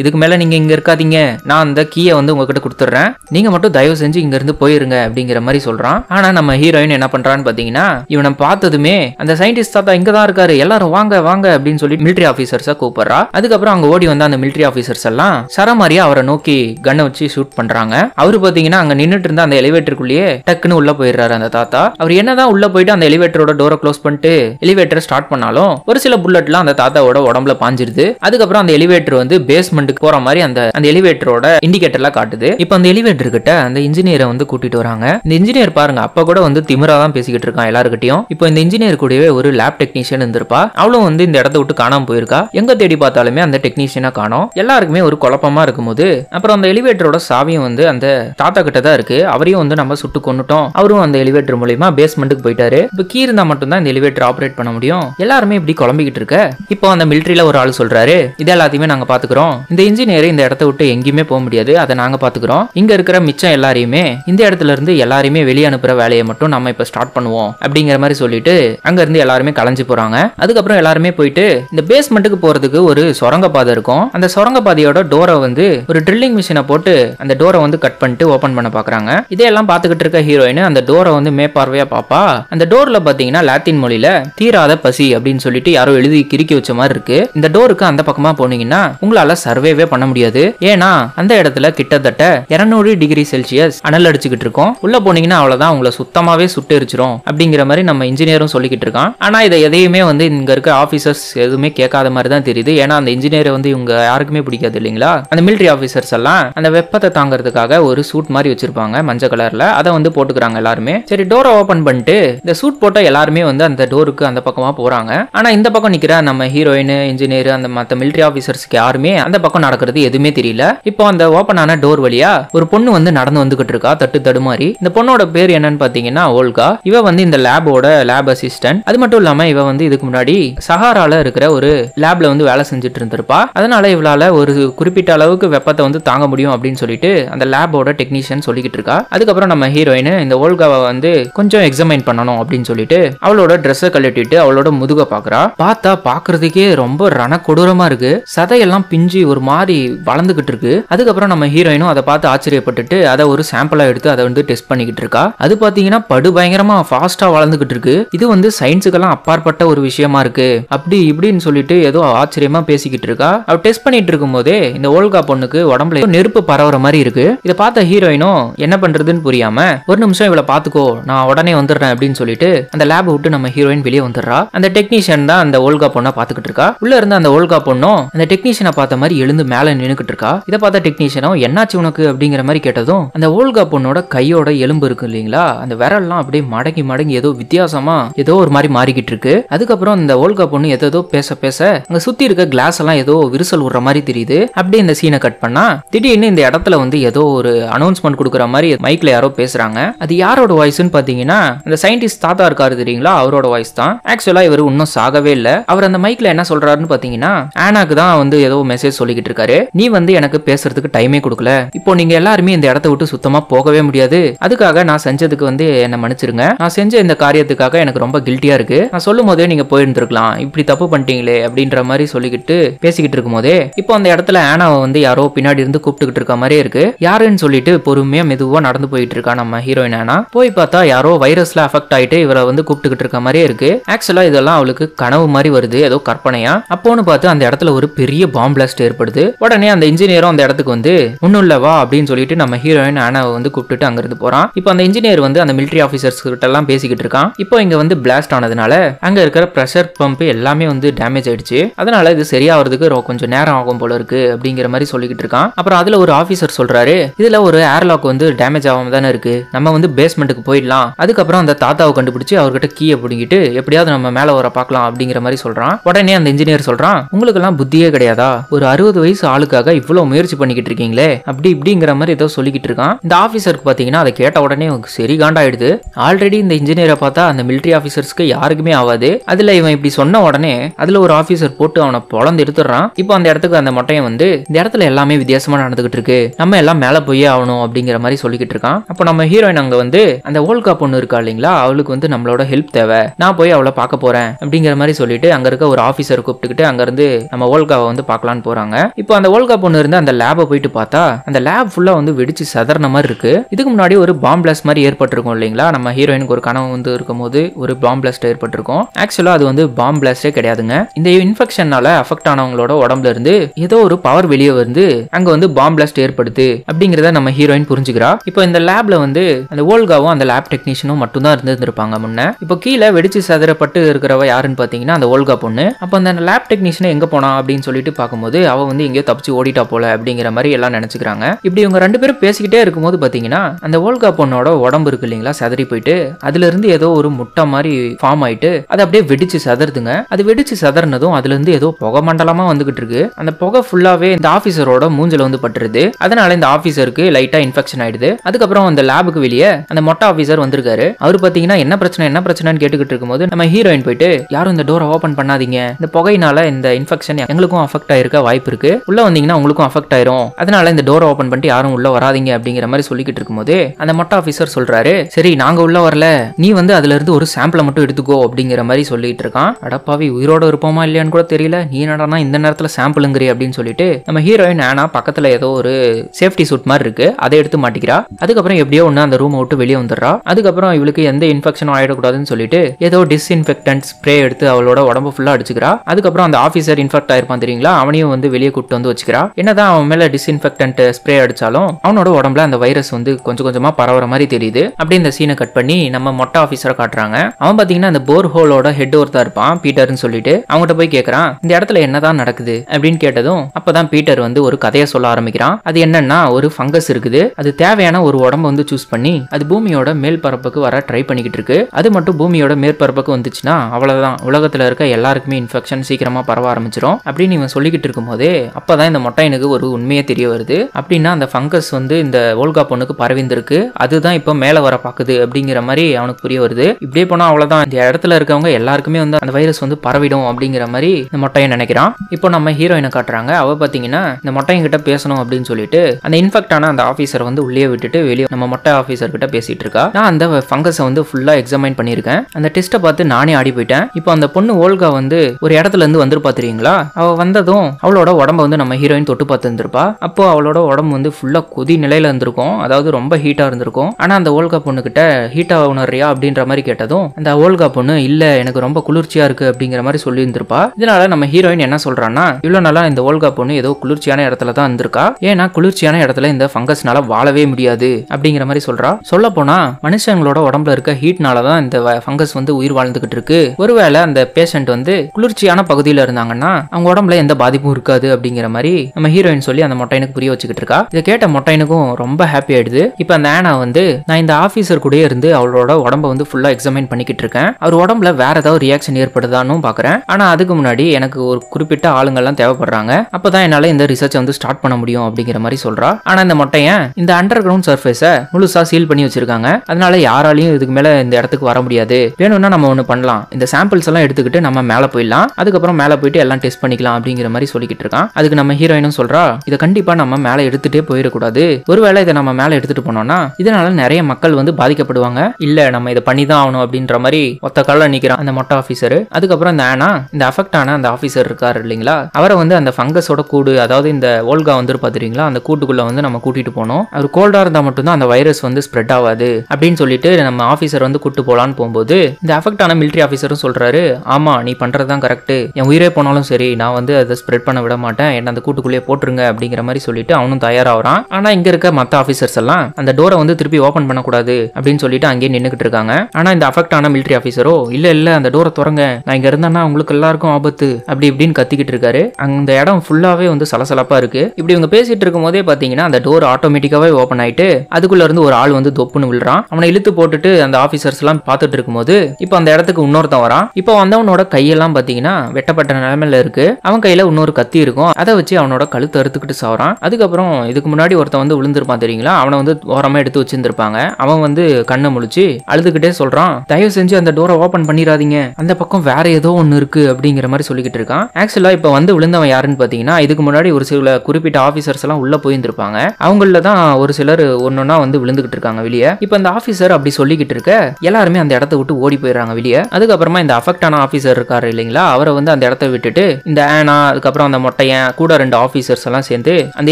இதுக்கு மேலே நீங்கள் இங்கே இருக்காதீங்க நான் அந்த கீயை வந்து உங்ககிட்ட கொடுத்துட்றேன் நீங்கள் மட்டும் தயவு செஞ்சு இங்கேருந்து போயிருங்க அப்படிங்கிற மாதிரி சொல்கிறான் ஆனால் நம்ம ஹீரோயின் என்ன பண்ணுறான்னு பார்த்தீங்கன்னா இவனை பார்த்ததுமே அந்த சயின்டிஸ்ட் தாத்தா இங்கே தான் இருக்காரு எல்லாரும் வாங்க வாங்க அப்படின்னு சொல்லி மிலிட்ரி ஆஃபீஸர்ஸை கூப்பிடுறா அதுக்கப்புறம் அங்கே ஓடி வந்த அந்த மிலிட்ரி ஆஃபீஸர்ஸ் எல்லாம் சரமாரியா அவரை நோக்கி கண்ணை வச்சு ஷூட் பண்றாங்க அவரு பாத்தீங்கன்னா அங்க நின்றுட்டு இருந்த அந்த எலிவேட்டருக்குள்ளேயே டக்குன்னு உள்ள போயிடுறாரு அந்த தாத்தா அவர் என்னதான் உள்ள போயிட்டு அந்த எலிவேட்டரோட டோரை க்ளோஸ் பண்ணிட்டு எலிவேட்டரை ஸ்டார்ட் பண்ணாலும் ஒரு சில புல்லட்லாம் அந்த தாத்தாவோட உடம்புல பாஞ்சிருது அதுக்கப்புறம் அந்த எலிவேட்டர் வந்து பேஸ்மெண்ட்டுக்கு போற மாதிரி அந்த அந்த எலிவேட்டரோட இண்டிகேட்டர்லாம் காட்டுது இப்போ அந்த எலிவேட்டர் கிட்ட அந்த இன்ஜினியரை வந்து கூட்டிட்டு வராங்க இந்த இன்ஜினியர் பாருங்க அப்ப கூட வந்து திமிரா தான் பேசிக்கிட்டு இருக்கான் எல்லாருக்கிட்டையும் இப்போ இந்த இன்ஜினியர் கூடவே ஒரு லேப் டெக்னீஷியன் இருந்திருப்பா அவளும் வந்து இந்த இடத்த விட்டு காணாம போயிருக்கா எங்க தேடி பார்த்தாலுமே அந்த டெக்னீஷியனா காணும் எல்லாருக்குமே ஒரு குழப்பமா இருக்கும்போது அப்புறம் அந்த எலிவேட்டர் எலிவேட்டரோட சாவியும் வந்து அந்த தாத்தா கிட்ட தான் இருக்கு அவரையும் வந்து நம்ம சுட்டு கொண்டுட்டோம் அவரும் அந்த எலிவேட்டர் மூலயமா பேஸ்மெண்ட்டுக்கு போயிட்டாரு இப்போ கீ இருந்தா தான் இந்த எலிவேட்டர் ஆப்ரேட் பண்ண முடியும் எல்லாருமே இப்படி குழம்பிக்கிட்டு இருக்க இப்போ அந்த மிலிட்ரியில ஒரு ஆள் சொல்றாரு இது எல்லாத்தையுமே நாங்க பாத்துக்கிறோம் இந்த இன்ஜினியர் இந்த இடத்த விட்டு எங்கேயுமே போக முடியாது அதை நாங்க பாத்துக்கிறோம் இங்க இருக்கிற மிச்சம் எல்லாரையுமே இந்த இடத்துல இருந்து எல்லாரையுமே வெளியே அனுப்புற வேலையை மட்டும் நம்ம இப்ப ஸ்டார்ட் பண்ணுவோம் அப்படிங்கிற மாதிரி சொல்லிட்டு அங்க இருந்து எல்லாருமே கலைஞ்சு போறாங்க அதுக்கப்புறம் எல்லாருமே போயிட்டு இந்த பேஸ்மெண்ட்டுக்கு போறதுக்கு ஒரு சுரங்க பாதை இருக்கும் அந்த சுரங்க பாதையோட டோரை வந்து ஒரு ட்ரில்லிங் மிஷினை போட்டு போட்டு அந்த டோரை வந்து கட் பண்ணிட்டு ஓபன் பண்ண பாக்குறாங்க இதையெல்லாம் பாத்துக்கிட்டு இருக்க ஹீரோயின் அந்த டோரை வந்து மேற்பார்வையா பாப்பா அந்த டோர்ல பாத்தீங்கன்னா லாத்தின் மொழியில தீராத பசி அப்படின்னு சொல்லிட்டு யாரோ எழுதி கிறுக்கி வச்ச மாதிரி இருக்கு இந்த டோருக்கு அந்த பக்கமா போனீங்கன்னா உங்களால சர்வேவே பண்ண முடியாது ஏன்னா அந்த இடத்துல கிட்டத்தட்ட இருநூறு டிகிரி செல்சியஸ் அனல் அடிச்சுக்கிட்டு இருக்கோம் உள்ள போனீங்கன்னா அவ்வளவுதான் உங்களை சுத்தமாவே சுட்டு எரிச்சிரும் அப்படிங்கிற மாதிரி நம்ம இன்ஜினியரும் சொல்லிக்கிட்டு இருக்கான் ஆனா இதை எதையுமே வந்து இங்க இருக்க ஆபீசர்ஸ் எதுவுமே கேட்காத மாதிரி தான் தெரியுது ஏன்னா அந்த இன்ஜினியர் வந்து இவங்க யாருக்குமே பிடிக்காது இல்லைங்களா அந்த மிலிட்ரி ஆபீசர்ஸ் எல்லாம் அந்த வெப்பத்தை தாங்கிறதுக்காக ஒரு சூட் மாதிரி வச்சிருப்பாங்க மஞ்சள் கலரில் அதை வந்து போட்டுக்கிறாங்க எல்லாருமே சரி டோரை ஓப்பன் பண்ணிட்டு இந்த சூட் போட்ட எல்லாருமே வந்து அந்த டோருக்கு அந்த பக்கமாக போகிறாங்க ஆனால் இந்த பக்கம் நிற்கிற நம்ம ஹீரோயின் இன்ஜினியர் அந்த மற்ற மிலிட்ரி ஆஃபீஸர்ஸ்க்கு யாருமே அந்த பக்கம் நடக்கிறது எதுவுமே தெரியல இப்போ அந்த ஓபன் ஆன டோர் வழியா ஒரு பொண்ணு வந்து நடந்து வந்துகிட்டு இருக்கா தட்டு தடுமாறி இந்த பொண்ணோட பேர் என்னன்னு பாத்தீங்கன்னா ஓல்கா இவ வந்து இந்த லேபோட லேப் அசிஸ்டன்ட் அது மட்டும் இல்லாம இவ வந்து இதுக்கு முன்னாடி சஹாரால இருக்கிற ஒரு லேப்ல வந்து வேலை செஞ்சுட்டு இருந்திருப்பா அதனால இவளால ஒரு குறிப்பிட்ட அளவுக்கு வெப்பத்தை வந்து தாங்க முடியும் அப்படின்னு அப்படின்னு சொல்லிட்டு அந்த லேபோட டெக்னீஷியன் சொல்லிக்கிட்டு இருக்கா அதுக்கப்புறம் நம்ம ஹீரோயின் இந்த ஓல்காவை வந்து கொஞ்சம் எக்ஸாமைன் பண்ணணும் அப்படின்னு சொல்லிட்டு அவளோட ட்ரெஸ்ஸை கழட்டிட்டு அவளோட முதுக பாக்குறா பார்த்தா பாக்குறதுக்கே ரொம்ப கொடூரமா இருக்கு சதையெல்லாம் பிஞ்சு ஒரு மாதிரி வளர்ந்துகிட்டு இருக்கு அதுக்கப்புறம் நம்ம ஹீரோயினும் அதை பார்த்து ஆச்சரியப்பட்டுட்டு அதை ஒரு சாம்பிளா எடுத்து அதை வந்து டெஸ்ட் பண்ணிக்கிட்டு இருக்கா அது பாத்தீங்கன்னா படு பயங்கரமா ஃபாஸ்டா வளர்ந்துகிட்டு இருக்கு இது வந்து சயின்ஸுக்கெல்லாம் அப்பாற்பட்ட ஒரு விஷயமா இருக்கு அப்படி இப்படின்னு சொல்லிட்டு ஏதோ ஆச்சரியமா பேசிக்கிட்டு இருக்கா அவ டெஸ்ட் பண்ணிட்டு இருக்கும் போதே இந்த ஓல்கா பொண்ணுக்கு உடம்புல நெருப்பு பர பரவுற மாதிரி இருக்கு இதை பார்த்த ஹீரோயினும் என்ன பண்றதுன்னு புரியாம ஒரு நிமிஷம் இவளை பாத்துக்கோ நான் உடனே வந்துடுறேன் அப்படின்னு சொல்லிட்டு அந்த லேப் விட்டு நம்ம ஹீரோயின் வெளியே வந்துடுறா அந்த டெக்னீஷியன் தான் அந்த ஓல்கா பொண்ணா பாத்துக்கிட்டு இருக்கா உள்ள இருந்த அந்த ஓல்கா பொண்ணும் அந்த டெக்னீஷியனை பார்த்த மாதிரி எழுந்து மேல நின்னுக்கிட்டு இருக்கா இதை பார்த்த டெக்னீஷியனும் என்னாச்சு உனக்கு அப்படிங்கிற மாதிரி கேட்டதும் அந்த ஓல்கா பொண்ணோட கையோட எலும்பு இருக்கு இல்லைங்களா அந்த விரல்லாம் அப்படியே மடங்கி மடங்கி ஏதோ வித்தியாசமா ஏதோ ஒரு மாதிரி மாறிக்கிட்டு இருக்கு அதுக்கப்புறம் அந்த ஓல்கா பொண்ணு ஏதோ பேச பேச அங்க சுத்தி இருக்க கிளாஸ் எல்லாம் ஏதோ விரிசல் விடுற மாதிரி தெரியுது அப்படியே இந்த சீனை கட் பண்ணா திடீர்னு இந்த இடத்துல வந்து ஏதோ ஒரு அனௌன்ஸ்மெண்ட் கொடுக்குற மாதிரி மைக்ல யாரோ பேசுறாங்க அது யாரோட வாய்ஸ்னு பாத்தீங்கன்னா அந்த சயின்டிஸ்ட் தாத்தா இருக்காரு தெரியுங்களா அவரோட வாய்ஸ் தான் ஆக்சுவலா இவர் இன்னும் சாகவே இல்லை அவர் அந்த மைக்ல என்ன சொல்றாருன்னு பாத்தீங்கன்னா ஆனாக்கு தான் வந்து ஏதோ மெசேஜ் சொல்லிக்கிட்டு இருக்காரு நீ வந்து எனக்கு பேசுறதுக்கு டைமே கொடுக்கல இப்போ நீங்க எல்லாருமே இந்த இடத்த விட்டு சுத்தமா போகவே முடியாது அதுக்காக நான் செஞ்சதுக்கு வந்து என்ன மன்னிச்சிருங்க நான் செஞ்ச இந்த காரியத்துக்காக எனக்கு ரொம்ப கில்ட்டியா இருக்கு நான் சொல்லும் போதே நீங்க போயிருந்துருக்கலாம் இப்படி தப்பு பண்ணிட்டீங்களே அப்படின்ற மாதிரி சொல்லிக்கிட்டு பேசிக்கிட்டு இருக்கும் போதே இப்போ அந்த இடத்துல ஆனாவை வந்து யாரோ பின்னாடி இருந்து கூப்பிட்டுக்கிட்டு இருக்க மாதிரியே இருக்கு யாருன்னு சொல்லிட்டு பொறுமையா மெதுவா நடந்து போயிட்டு இருக்கா நம்ம ஹீரோயின் ஆனா போய் பார்த்தா யாரோ வைரஸ்ல அஃபெக்ட் ஆயிட்டு இவரை வந்து கூப்பிட்டுக்கிட்டு இருக்க மாதிரியே இருக்கு ஆக்சுவலா இதெல்லாம் அவளுக்கு கனவு மாதிரி வருது ஏதோ கற்பனையா அப்போன்னு பார்த்து அந்த இடத்துல ஒரு பெரிய பாம்பு பிளாஸ்ட் ஏற்படுது உடனே அந்த இன்ஜினியரும் அந்த இடத்துக்கு வந்து ஒன்னும் இல்லவா அப்படின்னு சொல்லிட்டு நம்ம ஹீரோயின் ஆனாவை வந்து கூப்பிட்டுட்டு அங்கிருந்து போறான் இப்போ அந்த இன்ஜினியர் வந்து அந்த மிலிட்ரி ஆஃபீஸர்ஸ் கிட்ட எல்லாம் பேசிக்கிட்டு இருக்கான் இப்போ இங்க வந்து பிளாஸ்ட் ஆனதுனால அங்க இருக்கிற ப்ரெஷர் பம்ப் எல்லாமே வந்து டேமேஜ் ஆயிடுச்சு அதனால இது சரியாவதுக்கு கொஞ்சம் நேரம் ஆகும் போல இருக்கு அப்படிங்கிற மாதிரி சொல்லிக்கிட்டு இருக்கான் அப்புறம் அதுல ஒரு ஆஃபீஸர் சொல்றாரு இதுல ஒரு ஏர்லாக் வந்து டேமேஜ் ஆகாம தானே இருக்கு நம்ம வந்து பேஸ்மெண்ட்டுக்கு போயிடலாம் அதுக்கப்புறம் அந்த தாத்தாவை கண்டுபிடிச்சு அவர்கிட்ட கீயை பிடிங்கிட்டு எப்படியாவது நம்ம மேல வர பார்க்கலாம் அப்படிங்கிற மாதிரி சொல்றான் உடனே அந்த இன்ஜினியர் சொல்றான் உங்களுக்கு எல்லாம் புத்தியே கிடையாதா ஒரு அறுபது வயசு ஆளுக்காக இவ்வளவு முயற்சி பண்ணிக்கிட்டு இருக்கீங்களே அப்படி இப்படிங்கிற மாதிரி ஏதோ சொல்லிக்கிட்டு இருக்கான் இந்த ஆஃபீஸருக்கு பாத்தீங்கன்னா அதை கேட்ட உடனே சரி காண்டாயிடுது ஆல்ரெடி இந்த இன்ஜினியரை பார்த்தா அந்த மிலிட்ரி ஆஃபீஸர்ஸ்க்கு யாருக்குமே ஆகாது அதுல இவன் இப்படி சொன்ன உடனே அதுல ஒரு ஆஃபீஸர் போட்டு அவனை பொழந்து எடுத்துடுறான் இப்போ அந்த இடத்துக்கு அந்த மொட்டையை வந்து இந்த இடத்துல எல்லாமே வித்தியாசமா நடந்துகிட்டு இருக்கு இருக்கு நம்ம எல்லாம் மேல போயே ஆகணும் அப்படிங்கிற மாதிரி சொல்லிக்கிட்டு இருக்கான் அப்போ நம்ம ஹீரோயின் அங்க வந்து அந்த வேர்ல்ட் கப் ஒன்று இருக்கா இல்லைங்களா அவளுக்கு வந்து நம்மளோட ஹெல்ப் தேவை நான் போய் அவளை பார்க்க போறேன் அப்படிங்கிற மாதிரி சொல்லிட்டு அங்க இருக்க ஒரு ஆஃபீஸர் கூப்பிட்டுக்கிட்டு இருந்து நம்ம வேர்ல்ட் கப்பை வந்து பார்க்கலான்னு போறாங்க இப்போ அந்த வேர்ல்ட் கப் ஒன்று இருந்து அந்த லேபை போயிட்டு பார்த்தா அந்த லேப் ஃபுல்லா வந்து வெடிச்சு சதறன மாதிரி இருக்கு இதுக்கு முன்னாடி ஒரு பாம் பிளாஸ்ட் மாதிரி ஏற்பட்டிருக்கும் இல்லைங்களா நம்ம ஹீரோயினுக்கு ஒரு கனவு வந்து இருக்கும் போது ஒரு பாம் பிளாஸ்ட் ஏற்பட்டிருக்கும் ஆக்சுவலா அது வந்து பாம் பிளாஸ்டே கிடையாதுங்க இந்த இன்ஃபெக்ஷனால அஃபெக்ட் ஆனவங்களோட உடம்புல இருந்து ஏதோ ஒரு பவர் வெளியே வந்து அங்க வந்து பாம் பிளாஸ்ட் ஏற்படுத்து அப்படிங்கிறத நம்ம ஹீரோயின் புரிஞ்சுக்கிறா இப்போ இந்த லேப்ல வந்து அந்த ஓல்காவும் அந்த லேப் டெக்னீஷியனும் மட்டும் தான் இருந்திருப்பாங்க முன்ன இப்போ கீழே வெடிச்சு சதுரப்பட்டு இருக்கிறவ யாருன்னு பாத்தீங்கன்னா அந்த ஓல்கா பொண்ணு அப்போ அந்த லேப் டெக்னீஷியன் எங்கே போனா அப்படின்னு சொல்லிட்டு பார்க்கும்போது அவ வந்து எங்கேயோ தப்பிச்சு ஓடிட்டா போல அப்படிங்கிற மாதிரி எல்லாம் நினச்சிக்கிறாங்க இப்படி இவங்க ரெண்டு பேரும் பேசிக்கிட்டே இருக்கும்போது பார்த்தீங்கன்னா அந்த ஓல்கா பொண்ணோட உடம்பு இருக்கு இல்லைங்களா சதறி போயிட்டு அதுல இருந்து ஏதோ ஒரு முட்டை மாதிரி ஃபார்ம் ஆயிட்டு அதை அப்படியே வெடிச்சு சதறதுங்க அது வெடிச்சு சதறினதும் அதுல இருந்து ஏதோ புகை மண்டலமா வந்துகிட்டு இருக்கு அந்த புகை ஃபுல்லாவே இந்த ஆஃபீஸரோட மூஞ்சல வந்து பட்டுருது அதனால இந்த ஆஃபீஸருக்கு லைட்டாக இன்ஃபெக்ஷன் ஆயிடுது அதுக்கப்புறம் அந்த லேபுக்கு வெளியே அந்த மொட்டை ஆஃபீஸர் வந்திருக்காரு அவர் பார்த்தீங்கன்னா என்ன பிரச்சனை என்ன பிரச்சனைன்னு கேட்டுக்கிட்டு இருக்கும்போது நம்ம ஹீரோயின் போயிட்டு யாரும் இந்த டோரை ஓப்பன் பண்ணாதீங்க இந்த புகையினால இந்த இன்ஃபெக்ஷன் எங்களுக்கும் அஃபெக்ட் ஆயிருக்க வாய்ப்பு இருக்கு உள்ள வந்தீங்கன்னா உங்களுக்கும் அஃபெக்ட் ஆயிரும் அதனால இந்த டோரை ஓப்பன் பண்ணிட்டு யாரும் உள்ள வராதிங்க அப்படிங்கிற மாதிரி சொல்லிக்கிட்டு இருக்கும்போது அந்த மொட்டை ஆஃபீஸர் சொல்றாரு சரி நாங்க உள்ள வரல நீ வந்து அதுல இருந்து ஒரு சாம்பிளை மட்டும் எடுத்துக்கோ அப்படிங்கிற மாதிரி சொல்லிட்டு இருக்கான் அடப்பாவி உயிரோட இருப்போமா இல்லையான்னு கூட தெரியல நீ என்னடா இந்த நேரத்துல சாம்பிளுங்கிறி அப்படின்னு சொல்லிட்டு நம்ம ஹீரோயின் ஆனா பக்கத்துல ஏதோ ஒரு சேஃப்டி சூட் மாதிரி இருக்கு அதை எடுத்து மாட்டிக்கிறா அதுக்கப்புறம் எப்படியோ ஒன்று அந்த ரூமை விட்டு வெளியே வந்துடுறா அதுக்கப்புறம் இவளுக்கு எந்த இன்ஃபெக்ஷனும் ஆயிடக்கூடாதுன்னு சொல்லிட்டு ஏதோ டிஸ்இன்ஃபெக்டன்ட் ஸ்ப்ரே எடுத்து அவளோட உடம்பு ஃபுல்லாக அடிச்சுக்கிறா அதுக்கப்புறம் அந்த ஆஃபீஸர் இன்ஃபெக்ட் ஆயிருப்பான் தெரியுங்களா அவனையும் வந்து வெளியே கூப்பிட்டு வந்து வச்சுக்கிறா என்னதான் அவன் மேல டிஸ்இன்ஃபெக்டன்ட் ஸ்ப்ரே அடிச்சாலும் அவனோட உடம்புல அந்த வைரஸ் வந்து கொஞ்சம் கொஞ்சமா பரவுற மாதிரி தெரியுது அப்படியே இந்த சீனை கட் பண்ணி நம்ம மொட்டை ஆஃபீஸரை காட்டுறாங்க அவன் பார்த்தீங்கன்னா அந்த போர் ஹோலோட ஹெட் ஒருத்தா இருப்பான் பீட்டர்னு சொல்லிட்டு அவங்ககிட்ட போய் கேட்கறான் இந்த இடத்துல என்னதான் நடக்குது அப்படின்னு கேட்டதும் அப்பதான் பீட்டர் வந்து ஒரு கதையை சொல்ல ஆரம்பிக்கிறான் அது என்னன்னா ஒரு ஃபங்கஸ் இருக்குது அது தேவையான ஒரு உடம்ப வந்து சூஸ் பண்ணி அது பூமியோட மேல் பரப்புக்கு வர ட்ரை பண்ணிக்கிட்டு இருக்கு அது மட்டும் பூமியோட மேற்பரப்புக்கு வந்துச்சுன்னா அவ்வளவுதான் உலகத்துல இருக்க எல்லாருக்குமே இன்ஃபெக்ஷன் சீக்கிரமா பரவ ஆரம்பிச்சிடும் அப்படின்னு இவன் சொல்லிக்கிட்டு இருக்கும்போது அப்பதான் இந்த மொட்டைனுக்கு ஒரு உண்மையே தெரிய வருது அப்படின்னா அந்த ஃபங்கஸ் வந்து இந்த ஓல்கா பொண்ணுக்கு பரவிந்திருக்கு அதுதான் இப்போ மேலே வர பார்க்குது அப்படிங்கிற மாதிரி அவனுக்கு புரிய வருது இப்படியே போனால் அவ்வளவுதான் இந்த இடத்துல இருக்கவங்க எல்லாருக்குமே வந்து அந்த வைரஸ் வந்து பரவிடும் அப்படிங்கிற மாதிரி இந்த மொட்டையை நினைக்கிறான் இப்போ நம்ம ஹீரோயினை காட்டுறாங்க அவள் பாத்தீங்கன்னா இந்த மொட்டையன் கிட்ட பேசணும் அப்படின்னு சொல்லி சொல்லிட்டு அந்த இன்ஃபெக்ட் ஆன அந்த ஆஃபீஸர் வந்து உள்ளே விட்டுட்டு வெளியே நம்ம மொட்டை ஆஃபீஸர் கிட்ட பேசிட்டு இருக்கா நான் அந்த ஃபங்கஸை வந்து ஃபுல்லாக எக்ஸாமின் பண்ணியிருக்கேன் அந்த டெஸ்ட்டை பார்த்து நானே ஆடி போயிட்டேன் இப்போ அந்த பொண்ணு ஓல்கா வந்து ஒரு இடத்துல இருந்து வந்து தெரியுங்களா அவள் வந்ததும் அவளோட உடம்ப வந்து நம்ம ஹீரோயின் தொட்டு பார்த்து இருந்திருப்பா அப்போ அவளோட உடம்பு வந்து ஃபுல்லாக கொதி நிலையில இருந்திருக்கும் அதாவது ரொம்ப ஹீட்டாக இருந்திருக்கும் ஆனால் அந்த ஓல்கா பொண்ணு கிட்ட ஹீட்டாக உணர்றியா அப்படின்ற மாதிரி கேட்டதும் அந்த ஓல்கா பொண்ணு இல்லை எனக்கு ரொம்ப குளிர்ச்சியாக இருக்கு அப்படிங்கிற மாதிரி சொல்லியிருந்திருப்பா இதனால நம்ம ஹீரோயின் என்ன சொல்றான்னா இவ்வளோ நாளாக இந்த ஓல்கா பொண்ணு ஏதோ குளிர்ச்சியான இடத்துல தான் இருந்திருக்கா ஏன்னா ஏன்னா குளிர்ச்சியான இடத்துல இந்த ஃபங்கஸ்னால வாழவே முடியாது அப்படிங்கிற மாதிரி சொல்றா சொல்ல போனா மனுஷங்களோட உடம்புல இருக்க ஹீட்னால தான் இந்த ஃபங்கஸ் வந்து உயிர் வாழ்ந்துகிட்டு இருக்கு ஒருவேளை அந்த பேஷண்ட் வந்து குளிர்ச்சியான பகுதியில் இருந்தாங்கன்னா அவங்க உடம்புல எந்த பாதிப்பும் இருக்காது அப்படிங்கிற மாதிரி நம்ம ஹீரோயின் சொல்லி அந்த மொட்டைனுக்கு புரிய வச்சுக்கிட்டு இருக்கா இதை கேட்ட மொட்டைனுக்கும் ரொம்ப ஹாப்பி ஆயிடுது இப்போ அந்த ஆனா வந்து நான் இந்த ஆஃபீஸர் கூட இருந்து அவளோட உடம்ப வந்து ஃபுல்லாக எக்ஸாமின் பண்ணிக்கிட்டு இருக்கேன் அவர் உடம்புல வேற ஏதாவது ரியாக்ஷன் ஏற்படுதான்னு பார்க்குறேன் ஆனால் அதுக்கு முன்னாடி எனக்கு ஒரு குறிப்பிட்ட ஆளுங்கள்லாம் தேவைப்படுறாங்க அப்போ தான் என்னால் இந்த ரிசர்ச் வந்து ஸ்டார்ட் பண்ண முடியும் அப்படிங்கிற அப்படிங்கிற மாதிரி சொல்றா ஆனா இந்த மொட்டையன் இந்த அண்டர் கிரவுண்ட் சர்ஃபேஸை முழுசா சீல் பண்ணி வச்சிருக்காங்க அதனால யாராலையும் இதுக்கு மேல இந்த இடத்துக்கு வர முடியாது வேணும்னா நம்ம ஒண்ணு பண்ணலாம் இந்த சாம்பிள்ஸ் எல்லாம் எடுத்துக்கிட்டு நம்ம மேலே போயிடலாம் அதுக்கப்புறம் மேலே போயிட்டு எல்லாம் டெஸ்ட் பண்ணிக்கலாம் அப்படிங்கிற மாதிரி சொல்லிக்கிட்டு இருக்கான் அதுக்கு நம்ம ஹீரோயினும் சொல்றா இதை கண்டிப்பா நம்ம மேலே எடுத்துட்டே போயிடக்கூடாது ஒருவேளை இதை நம்ம மேலே எடுத்துட்டு போனோம்னா இதனால நிறைய மக்கள் வந்து பாதிக்கப்படுவாங்க இல்ல நம்ம இதை பண்ணிதான் தான் ஆகணும் அப்படின்ற மாதிரி ஒத்த கால நிக்கிறான் அந்த மொட்டை ஆஃபீஸர் அதுக்கப்புறம் இந்த ஆனா இந்த அஃபெக்ட் ஆன அந்த ஆஃபீஸர் இருக்காரு இல்லைங்களா அவரை வந்து அந்த ஃபங்கஸோட கூடு அதாவது இந்த ஓல்கா வந்து பாத்துறீங்களா பார்த்தீங்களா அந்த கூட்டுக்குள்ள வந்து நம்ம கூட்டிட்டு போனோம் அவர் கோல்டா இருந்தால் மட்டும்தான் அந்த வைரஸ் வந்து ஸ்ப்ரெட் ஆகாது அப்படின்னு சொல்லிட்டு நம்ம ஆஃபீஸர் வந்து கூட்டு போலான்னு போகும்போது இந்த அஃபெக்ட் ஆன மிலிட்ரி ஆஃபீஸரும் சொல்றாரு ஆமா நீ பண்றதுதான் கரெக்ட் என் உயிரே போனாலும் சரி நான் வந்து அதை ஸ்ப்ரெட் பண்ண விட மாட்டேன் என்ன அந்த கூட்டுக்குள்ளேயே போட்டுருங்க அப்படிங்கிற மாதிரி சொல்லிட்டு அவனும் தயாராகிறான் ஆனா இங்க இருக்க மத்த ஆஃபீஸர்ஸ் எல்லாம் அந்த டோரை வந்து திருப்பி ஓப்பன் பண்ணக்கூடாது அப்படின்னு சொல்லிட்டு அங்கேயே நின்றுக்கிட்டு இருக்காங்க ஆனா இந்த அஃபெக்ட் ஆன மிலிட்ரி ஆஃபீஸரோ இல்ல இல்ல அந்த டோரை திறங்க நான் இங்க இருந்தேன்னா உங்களுக்கு எல்லாருக்கும் ஆபத்து அப்படி இப்படின்னு கத்திக்கிட்டு இருக்காரு அந்த இடம் ஃபுல்லாவே வந்து சலசலப்பா இருக்கு இப்படி இவங்க பேசிட்டு இருக்கும் போதே பார்த்தீங்கன்னா அந்த டோர் ஆட்டோமேட்டிக்காகவே ஓப்பன் ஆயிட்டு அதுக்குள்ள இருந்து ஒரு ஆள் வந்து தொப்புன்னு விழுறான் அவனை இழுத்து போட்டுட்டு அந்த ஆஃபீஸர்ஸ் எல்லாம் இருக்கும் போது இப்போ அந்த இடத்துக்கு இன்னொருத்தன் வரான் இப்போ வந்தவனோட கையெல்லாம் பார்த்தீங்கன்னா வெட்டப்பட்ட நிலைமையில இருக்கு அவன் கையில இன்னொரு கத்தி இருக்கும் அதை வச்சு அவனோட கழுத்து அறுத்துக்கிட்டு சாவறான் அதுக்கப்புறம் இதுக்கு முன்னாடி ஒருத்தன் வந்து விழுந்திருப்பான் தெரியுங்களா அவனை வந்து ஓரமா எடுத்து வச்சிருந்திருப்பாங்க அவன் வந்து கண்ணை முழிச்சு அழுதுகிட்டே சொல்றான் தயவு செஞ்சு அந்த டோரை ஓபன் பண்ணிடாதீங்க அந்த பக்கம் வேற ஏதோ ஒண்ணு இருக்கு அப்படிங்கிற மாதிரி சொல்லிக்கிட்டு இருக்கான் ஆக்சுவலா இப்ப வந்து விழுந்தவன் யாருன்னு பாத்தீங்கன்னா இதுக்கு முன்னாடி ஒரு சில குறிப்பிட்ட ஆபீசர்ஸ் எல்லாம் உள்ளே போயிருந்துருப்பாங்க அவங்கள தான் ஒரு சிலர் ஒன்னொன்னா வந்து விழுந்துகிட்டு இருக்காங்க வெளியே இப்போ இந்த ஆஃபீஸர் அப்படி சொல்லிக்கிட்டு இருக்க எல்லாருமே அந்த இடத்த விட்டு ஓடி போயிடுறாங்க வெளியே அதுக்கப்புறமா இந்த அஃபெக்ட் ஆன ஆஃபீஸர் இருக்காரு இல்லைங்களா அவரை வந்து அந்த இடத்த விட்டுட்டு இந்த ஆனா அதுக்கப்புறம் அந்த மொட்டையன் கூட ரெண்டு ஆஃபீஸர்ஸ் எல்லாம் சேர்ந்து அந்த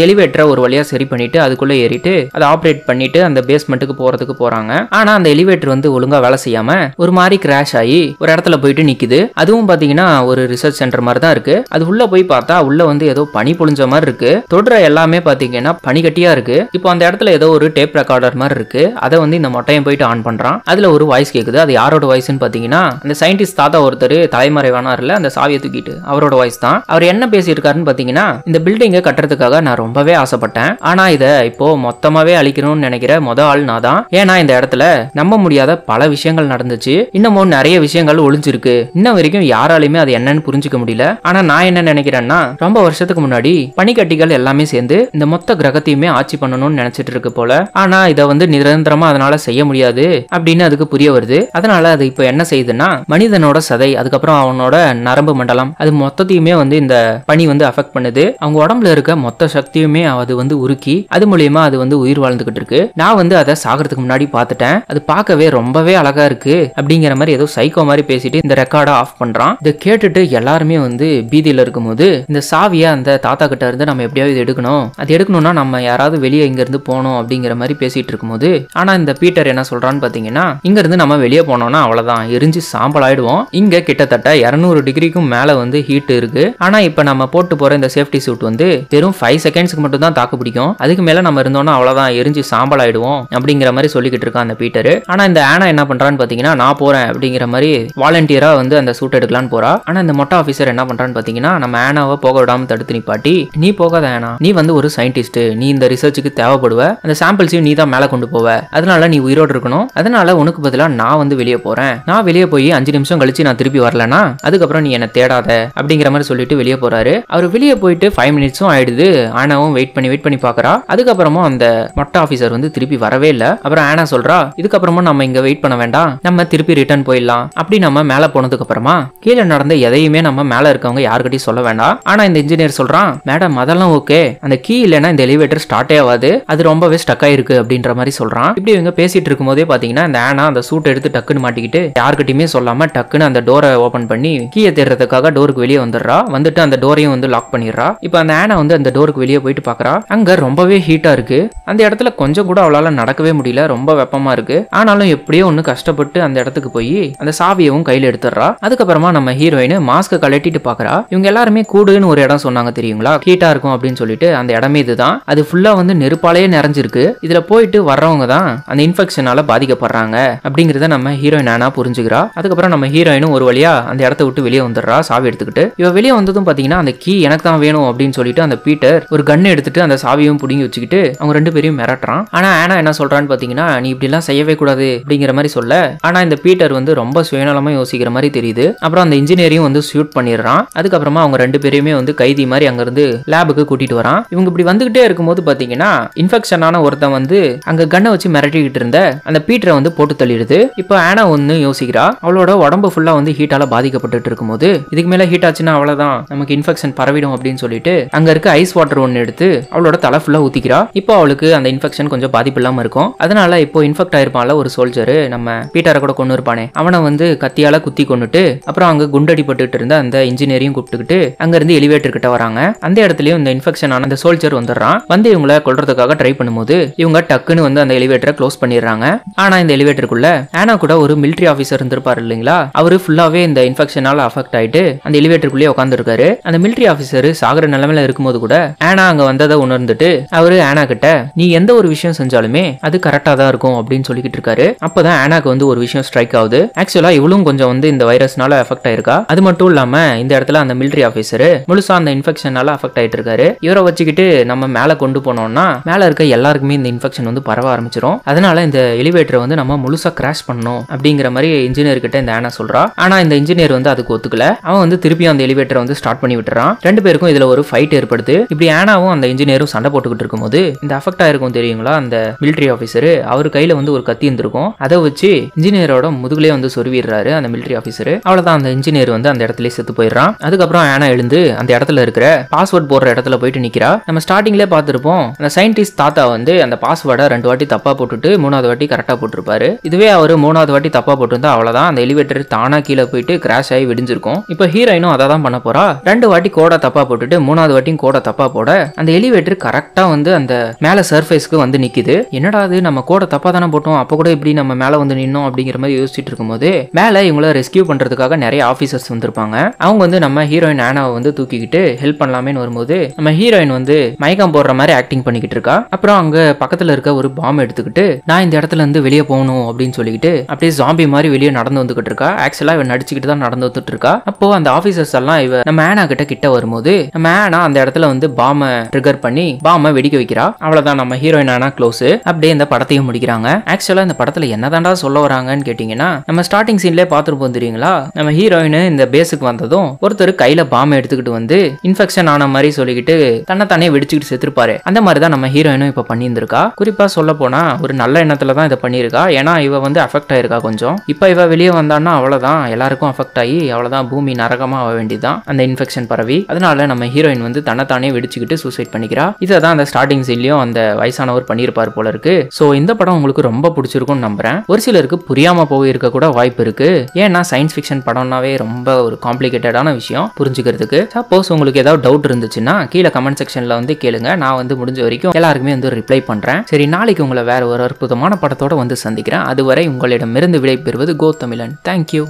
எலிவேட்டரை ஒரு வழியாக சரி பண்ணிட்டு அதுக்குள்ளே ஏறிட்டு அதை ஆப்ரேட் பண்ணிட்டு அந்த பேஸ்மெண்ட்டுக்கு போகிறதுக்கு போகிறாங்க ஆனால் அந்த எலிவேட்டர் வந்து ஒழுங்காக வேலை செய்யாமல் ஒரு மாதிரி கிராஷ் ஆகி ஒரு இடத்துல போயிட்டு நிற்குது அதுவும் பார்த்தீங்கன்னா ஒரு ரிசர்ச் சென்டர் மாதிரி தான் இருக்குது அது உள்ளே போய் பார்த்தா உள்ளே வந்து ஏதோ பனி பொழிஞ்ச மாதிரி இருக்குது தொடுற எல்லாமே எல்லாமே பார்த்தீங்கன்னா பனிக்கட்டியாக இருக்குது இப்போ அந்த இடத்துல ஏதோ ஒரு டேப் ரெக்கார்டர் மாதிரி இருக்குது அதை வந்து இந்த மொட்டையன் போயிட்டு ஆன் பண்ணுறான் அதில் ஒரு வாய்ஸ் கேட்குது அது யாரோட வாய்ஸ் பார்த்தீங்கன்னா அந்த சயின்டிஸ்ட் தாத்தா ஒருத்தர் தலைமறைவானார்ல அந்த சாவியை தூக்கிட்டு அவரோட வாய்ஸ் தான் அவர் என்ன பேசியிருக்காருன்னு பார்த்தீங்கன்னா இந்த பில்டிங்கை கட்டுறதுக்காக நான் ரொம்பவே ஆசைப்பட்டேன் ஆனால் இதை இப்போ மொத்தமாகவே அழிக்கணும்னு நினைக்கிற மொத ஆள் நான் தான் ஏன்னா இந்த இடத்துல நம்ப முடியாத பல விஷயங்கள் நடந்துச்சு இன்னமும் நிறைய விஷயங்கள் ஒளிஞ்சிருக்கு இன்ன வரைக்கும் யாராலையுமே அது என்னன்னு புரிஞ்சுக்க முடியல ஆனா நான் என்ன நினைக்கிறேன்னா ரொம்ப வருஷத்துக்கு முன்னாடி பனிக்கட்டிகள் எல்லாமே சேர்ந்து இந்த மொத்த கிரகத்தையுமே ஆட்சி பண்ணணும்னு நினைச்சிட்டு இருக்கு போல ஆனா இதை வந்து நிரந்தரமா அதனால செய்ய முடியாது அப்படின்னு அதுக்கு புரிய வருது அதனால அது இப்போ என்ன செய்யுதுன்னா மனிதனோட சதை அதுக்கப்புறம் அவனோட நரம்பு மண்டலம் அது மொத்தத்தையுமே வந்து இந்த பனி வந்து அஃபெக்ட் பண்ணுது அவங்க உடம்புல இருக்க மொத்த சக்தியுமே அது வந்து உருக்கி அது மூலியமா அது வந்து உயிர் வாழ்ந்துகிட்டு இருக்கு நான் வந்து அதை சாகிறதுக்கு முன்னாடி பார்த்துட்டேன் அது பார்க்கவே ரொம்பவே அழகா இருக்கு அப்படிங்கிற மாதிரி ஏதோ சைக்கோ மாதிரி பேசிட்டு இந்த ரெக்கார்டை ஆஃப் பண்றான் இதை கேட்டுட்டு எல்லாருமே வந்து பீதியில இருக்கும்போது இந்த சாவியை அந்த தாத்தா கிட்ட இருந்து நம்ம எப்படியாவது எடுக்கணும் அது எடுக்கணும்னா நம்ம யாராவது வெளியே இங்கேருந்து போனோம் அப்படிங்கிற மாதிரி பேசிகிட்டு இருக்கும்போது ஆனால் இந்த பீட்டர் என்ன சொல்கிறான்னு பார்த்தீங்கன்னா இங்கேருந்து நம்ம வெளியே போனோம்னா அவ்வளோதான் எரிஞ்சு சாம்பல் ஆகிடுவோம் இங்கே கிட்டத்தட்ட இரநூறு டிகிரிக்கும் மேலே வந்து ஹீட் இருக்குது ஆனால் இப்போ நம்ம போட்டு போகிற இந்த சேஃப்டி சூட் வந்து வெறும் ஃபைவ் செகண்ட்ஸ்க்கு மட்டும் தான் தாக்கு பிடிக்கும் அதுக்கு மேலே நம்ம இருந்தோம்னா அவ்வளோதான் எரிஞ்சு சாம்பல் ஆகிடுவோம் அப்படிங்கிற மாதிரி சொல்லிக்கிட்டு இருக்கான் அந்த பீட்டர் ஆனால் இந்த ஆனா என்ன பண்ணுறான்னு பார்த்தீங்கன்னா நான் போகிறேன் அப்படிங்கிற மாதிரி வாலண்டியராக வந்து அந்த சூட் எடுக்கலான்னு போகிறா ஆனால் இந்த மொட்டை ஆஃபீஸர் என்ன பண்ணுறான்னு பார்த்தீங்கன்னா நம்ம ஆனாவை போக விடாமல் தடுத்து நிப்பாட்டி நீ போகாத ஆனா நீ வந்து ஒரு ஒரு சயின்டிஸ்ட் நீ இந்த ரிசர்ச்சுக்கு தேவைப்படுவ அந்த சாம்பிள்ஸையும் நீ தான் மேலே கொண்டு போவ அதனால நீ உயிரோடு இருக்கணும் அதனால உனக்கு பதிலாக நான் வந்து வெளியே போறேன் நான் வெளியே போய் அஞ்சு நிமிஷம் கழிச்சு நான் திருப்பி வரலனா அதுக்கப்புறம் நீ என்னை தேடாத அப்படிங்கிற மாதிரி சொல்லிட்டு வெளியே போறாரு அவர் வெளியே போயிட்டு ஃபைவ் மினிட்ஸும் ஆயிடுது ஆனாவும் வெயிட் பண்ணி வெயிட் பண்ணி பாக்குறா அதுக்கப்புறமும் அந்த மொட்டை ஆஃபீஸர் வந்து திருப்பி வரவே இல்லை அப்புறம் ஆனா சொல்றா இதுக்கப்புறமும் நம்ம இங்க வெயிட் பண்ண வேண்டாம் நம்ம திருப்பி ரிட்டர்ன் போயிடலாம் அப்படி நம்ம மேலே போனதுக்கு அப்புறமா கீழே நடந்த எதையுமே நம்ம மேலே இருக்கவங்க யாருக்கிட்டையும் சொல்ல வேண்டாம் ஆனா இந்த இன்ஜினியர் சொல்றான் மேடம் அதெல்லாம் ஓகே அந்த கீ இல்லைனா இந்த எலிவேட்டர் ஸ்டார்ட்டே ஆகாது அது ரொம்பவே ஸ்டக் ஆயிருக்கு அப்படின்ற மாதிரி சொல்றான் இப்படி இவங்க பேசிட்டு இருக்கும்போதே பாத்தீங்கன்னா அந்த ஆனா அந்த சூட் எடுத்து டக்குன்னு மாட்டிக்கிட்டு யாருக்கிட்டயுமே சொல்லாம டக்குன்னு அந்த டோரை ஓபன் பண்ணி கீயை தேடுறதுக்காக டோருக்கு வெளியே வந்துடுறா வந்துட்டு அந்த டோரையும் வந்து லாக் பண்ணிடுறா இப்போ அந்த ஆனா வந்து அந்த டோருக்கு வெளியே போயிட்டு பாக்குறா அங்க ரொம்பவே ஹீட்டா இருக்கு அந்த இடத்துல கொஞ்சம் கூட அவளால நடக்கவே முடியல ரொம்ப வெப்பமா இருக்கு ஆனாலும் எப்படியோ ஒன்று கஷ்டப்பட்டு அந்த இடத்துக்கு போய் அந்த சாவியவும் கையில் எடுத்துடுறா அதுக்கப்புறமா நம்ம ஹீரோயின் மாஸ்க் கலட்டிட்டு பாக்குறா இவங்க எல்லாருமே கூடுன்னு ஒரு இடம் சொன்னாங்க தெரியுங்களா ஹீட்டா இருக்கும் அப்படின்னு சொல்லிட்டு அந்த இடமே இதுதான் அது ஃபுல்லா வந்து நெருப்பாலேயே நிறைஞ்சிருக்கு இதுல போயிட்டு வர்றவங்க தான் அந்த இன்ஃபெக்ஷனால பாதிக்கப்படுறாங்க அப்படிங்கறத நம்ம ஹீரோயின் ஆனா புரிஞ்சுக்கிறா அதுக்கப்புறம் நம்ம ஹீரோயினும் ஒரு வழியா அந்த இடத்த விட்டு வெளியே வந்துடுறா சாவி எடுத்துக்கிட்டு இவ வெளியே வந்ததும் பாத்தீங்கன்னா அந்த கீ எனக்கு தான் வேணும் அப்படின்னு சொல்லிட்டு அந்த பீட்டர் ஒரு கன் எடுத்துட்டு அந்த சாவியும் பிடுங்கி வச்சுக்கிட்டு அவங்க ரெண்டு பேரையும் மிரட்டுறான் ஆனா ஆனா என்ன சொல்றான்னு பாத்தீங்கன்னா நீ இப்படிலாம் செய்யவே கூடாது அப்படிங்கிற மாதிரி சொல்ல ஆனா இந்த பீட்டர் வந்து ரொம்ப சுயநலமா யோசிக்கிற மாதிரி தெரியுது அப்புறம் அந்த இன்ஜினியரையும் வந்து ஷூட் பண்ணிடுறான் அதுக்கப்புறமா அவங்க ரெண்டு பேரையுமே வந்து கைதி மாதிரி அங்கிருந்து லேபுக்கு கூட்டிட்டு வரான் இவங்க அவங்க இப்படி வந்துகிட்டே இருக்கும்போது பார்த்தீங்கன்னா இன்ஃபெக்ஷனான ஒருத்தன் வந்து அங்க கண்ணை வச்சு மிரட்டிக்கிட்டு இருந்த அந்த பீட்டரை வந்து போட்டு தள்ளிடுது இப்போ ஆனா ஒன்று யோசிக்கிறா அவளோட உடம்பு ஃபுல்லா வந்து ஹீட்டால பாதிக்கப்பட்டு இருக்கும்போது இதுக்கு மேல ஹீட் ஆச்சுன்னா அவ்வளவுதான் நமக்கு இன்ஃபெக்ஷன் பரவிடும் அப்படின்னு சொல்லிட்டு அங்க இருக்க ஐஸ் வாட்டர் ஒன்று எடுத்து அவளோட தலை ஃபுல்லா ஊத்திக்கிறா இப்போ அவளுக்கு அந்த இன்ஃபெக்ஷன் கொஞ்சம் பாதிப்பு இல்லாம இருக்கும் அதனால இப்போ இன்ஃபெக்ட் ஆயிருப்பான்ல ஒரு சோல்ஜரு நம்ம பீட்டரை கூட கொண்டு இருப்பானே அவனை வந்து கத்தியால குத்தி கொண்டுட்டு அப்புறம் அங்க குண்டடிப்பட்டு இருந்த அந்த இன்ஜினியரையும் கூப்பிட்டுக்கிட்டு அங்க இருந்து எலிவேட்டர் கிட்ட வராங்க அந்த இடத்துலயும் இந்த இன்ஃபெக்ஷன் ஆன அந்த சோல்ஜர் ரிசர்ச்சர் வந்துடுறான் வந்து இவங்கள கொல்றதுக்காக ட்ரை பண்ணும்போது இவங்க டக்குன்னு வந்து அந்த எலிவேட்டரை க்ளோஸ் பண்ணிடுறாங்க ஆனா இந்த எலிவேட்டருக்குள்ள ஆனா கூட ஒரு மிலிட்ரி ஆஃபீஸர் இருந்திருப்பாரு இல்லைங்களா அவரு ஃபுல்லாவே இந்த இன்ஃபெக்ஷனால அஃபெக்ட் ஆயிட்டு அந்த எலிவேட்டருக்குள்ளேயே உட்காந்துருக்காரு அந்த மிலிட்ரி ஆஃபீஸர் சாகிற நிலைமையில இருக்கும்போது கூட ஆனா அங்க வந்ததை உணர்ந்துட்டு அவரு ஆனா கிட்ட நீ எந்த ஒரு விஷயம் செஞ்சாலுமே அது கரெக்டா தான் இருக்கும் அப்படின்னு சொல்லிக்கிட்டு இருக்காரு அப்பதான் ஆனாக்கு வந்து ஒரு விஷயம் ஸ்ட்ரைக் ஆகுது ஆக்சுவலா இவளும் கொஞ்சம் வந்து இந்த வைரஸ்னால அஃபெக்ட் ஆயிருக்கா அது மட்டும் இல்லாம இந்த இடத்துல அந்த மிலிட்ரி ஆஃபீஸர் முழுசா அந்த இன்ஃபெக்ஷனால அஃபெக்ட் ஆயிட்டு இருக்காரு இவரை வச்சுக்கிட்டு நம்ம மேலே கொண்டு போனோம்னா மேலே இருக்க எல்லாருக்குமே இந்த இன்ஃபெக்ஷன் வந்து பரவ ஆரம்பிச்சிடும் அதனால இந்த எலிவேட்டரை வந்து நம்ம முழுசாக கிராஷ் பண்ணணும் அப்படிங்கிற மாதிரி இன்ஜினியர் கிட்ட இந்த ஆனா சொல்றா ஆனா இந்த இன்ஜினியர் வந்து அதுக்கு ஒத்துக்கல அவன் வந்து திருப்பி அந்த எலிவேட்டரை வந்து ஸ்டார்ட் பண்ணி விட்டுறான் ரெண்டு பேருக்கும் இதுல ஒரு ஃபைட் ஏற்படுது இப்படி ஆனாவும் அந்த இன்ஜினியரும் சண்டை போட்டுக்கிட்டு இருக்கும்போது இந்த அஃபெக்ட் ஆயிருக்கும் தெரியுங்களா அந்த மிலிட்ரி ஆஃபீஸர் அவர் கையில வந்து ஒரு கத்தி இருந்திருக்கும் அதை வச்சு இன்ஜினியரோட முதுகுலேயே வந்து சொருவிடுறாரு அந்த மிலிட்ரி ஆஃபீஸர் அவ்வளவுதான் அந்த இன்ஜினியர் வந்து அந்த இடத்துல செத்து போயிடுறான் அதுக்கப்புறம் ஆனா எழுந்து அந்த இடத்துல இருக்கிற பாஸ்வேர்ட் போடுற இடத்துல போயிட்டு நிக்கிறா நம்ம ஸ்டார்டிங்லேயே பார்த்துருப்போம் அந்த சயின்டிஸ்ட் தாத்தா வந்து அந்த பாஸ்வேர்டை ரெண்டு வாட்டி தப்பாக போட்டுட்டு மூணாவது வாட்டி கரெக்டாக போட்டிருப்பாரு இதுவே அவர் மூணாவது வாட்டி தப்பாக போட்டிருந்தா அவ்வளோதான் அந்த எலிவேட்டர் தானாக கீழே போயிட்டு கிராஷ் ஆகி விடிஞ்சிருக்கும் இப்போ ஹீரோயினும் அதை தான் பண்ண போறா ரெண்டு வாட்டி கோடை தப்பாக போட்டுட்டு மூணாவது வாட்டியும் கோடை தப்பாக போட அந்த எலிவேட்டர் கரெக்டாக வந்து அந்த மேலே சர்ஃபேஸ்க்கு வந்து நிற்கிது என்னடா அது நம்ம கோடை தப்பாக தானே போட்டோம் அப்போ கூட இப்படி நம்ம மேலே வந்து நின்னோம் அப்படிங்கிற மாதிரி யோசிச்சுட்டு இருக்கும்போது மேலே இவங்கள ரெஸ்கியூ பண்ணுறதுக்காக நிறைய ஆஃபீஸர்ஸ் வந்திருப்பாங்க அவங்க வந்து நம்ம ஹீரோயின் ஆனாவை வந்து தூக்கிக்கிட்டு ஹெல்ப் பண்ணலாமேன்னு வரும்போது நம்ம ஹீரோயின் வந்து மயக்கம் போடுற மாதிரி ஆக்டிங் பண்ணிக்கிட்டு இருக்கா அப்புறம் அங்க பக்கத்துல இருக்க ஒரு பாம் எடுத்துக்கிட்டு நான் இந்த இடத்துல இருந்து வெளியே போகணும் அப்படின்னு சொல்லிட்டு அப்படியே ஜாம்பி மாதிரி வெளியே நடந்து வந்துகிட்டு இருக்கா ஆக்சுவலா இவன் நடிச்சுக்கிட்டு தான் நடந்து வந்துட்டு இருக்கா அப்போ அந்த ஆபீசர்ஸ் எல்லாம் இவ நம்ம ஆனா கிட்ட கிட்ட வரும்போது நம்ம ஆனா அந்த இடத்துல வந்து பாம ட்ரிகர் பண்ணி பாம வெடிக்க வைக்கிறா அவ்வளவுதான் நம்ம ஹீரோயின் ஆனா க்ளோஸ் அப்படியே இந்த படத்தையும் முடிக்கிறாங்க ஆக்சுவலா இந்த படத்துல என்னதான்டா சொல்ல வராங்கன்னு கேட்டீங்கன்னா நம்ம ஸ்டார்டிங் சீன்லயே பாத்துருப்போம் தெரியுங்களா நம்ம ஹீரோயின் இந்த பேஸுக்கு வந்ததும் ஒருத்தர் கையில பாம எடுத்துக்கிட்டு வந்து இன்ஃபெக்ஷன் ஆன மாதிரி சொல்லிக்கிட்டு தன்னை தானே வெடிச்சுட்டு செத்துருப்பாரு அந்த மாதிரி தான் நம்ம ஹீரோயினும் இப்போ பண்ணியிருந்திருக்கா குறிப்பாக சொல்ல போனால் ஒரு நல்ல எண்ணத்தில் தான் இதை பண்ணியிருக்கா ஏன்னா இவ வந்து அஃபெக்ட் ஆயிருக்கா கொஞ்சம் இப்போ இவ வெளியே வந்தான்னா அவ்வளோதான் எல்லாருக்கும் அஃபெக்ட் ஆகி அவ்வளோதான் பூமி நரகமாக ஆக வேண்டியதான் அந்த இன்ஃபெக்ஷன் பரவி அதனால நம்ம ஹீரோயின் வந்து தன்னைத்தானே வெடிச்சுக்கிட்டு சூசைட் பண்ணிக்கிறா இதை தான் அந்த ஸ்டார்டிங் சீன்லயும் அந்த வயசானவர் பண்ணியிருப்பார் போல இருக்கு ஸோ இந்த படம் உங்களுக்கு ரொம்ப பிடிச்சிருக்கும்னு நம்புறேன் ஒரு சிலருக்கு புரியாம போயிருக்க கூட வாய்ப்பு இருக்கு ஏன்னா சயின்ஸ் ஃபிக்ஷன் படம்னாவே ரொம்ப ஒரு காம்ப்ளிகேட்டடான விஷயம் புரிஞ்சுக்கிறதுக்கு சப்போஸ் உங்களுக்கு ஏதாவது டவுட் இருந்துச்சுன்னா கீழே கமெண்ட் செக்ஷன்ல வந்து வந்து கேளுங்க நான் வந்து முடிஞ்ச வரைக்கும் எல்லாருக்குமே வந்து ரிப்ளை பண்றேன் சரி நாளைக்கு உங்களை வேற ஒரு அற்புதமான படத்தோட வந்து சந்திக்கிறேன் அதுவரை உங்களிடமிருந்து விடைபெறுவது கோத்தமிழன் தேங்க்யூ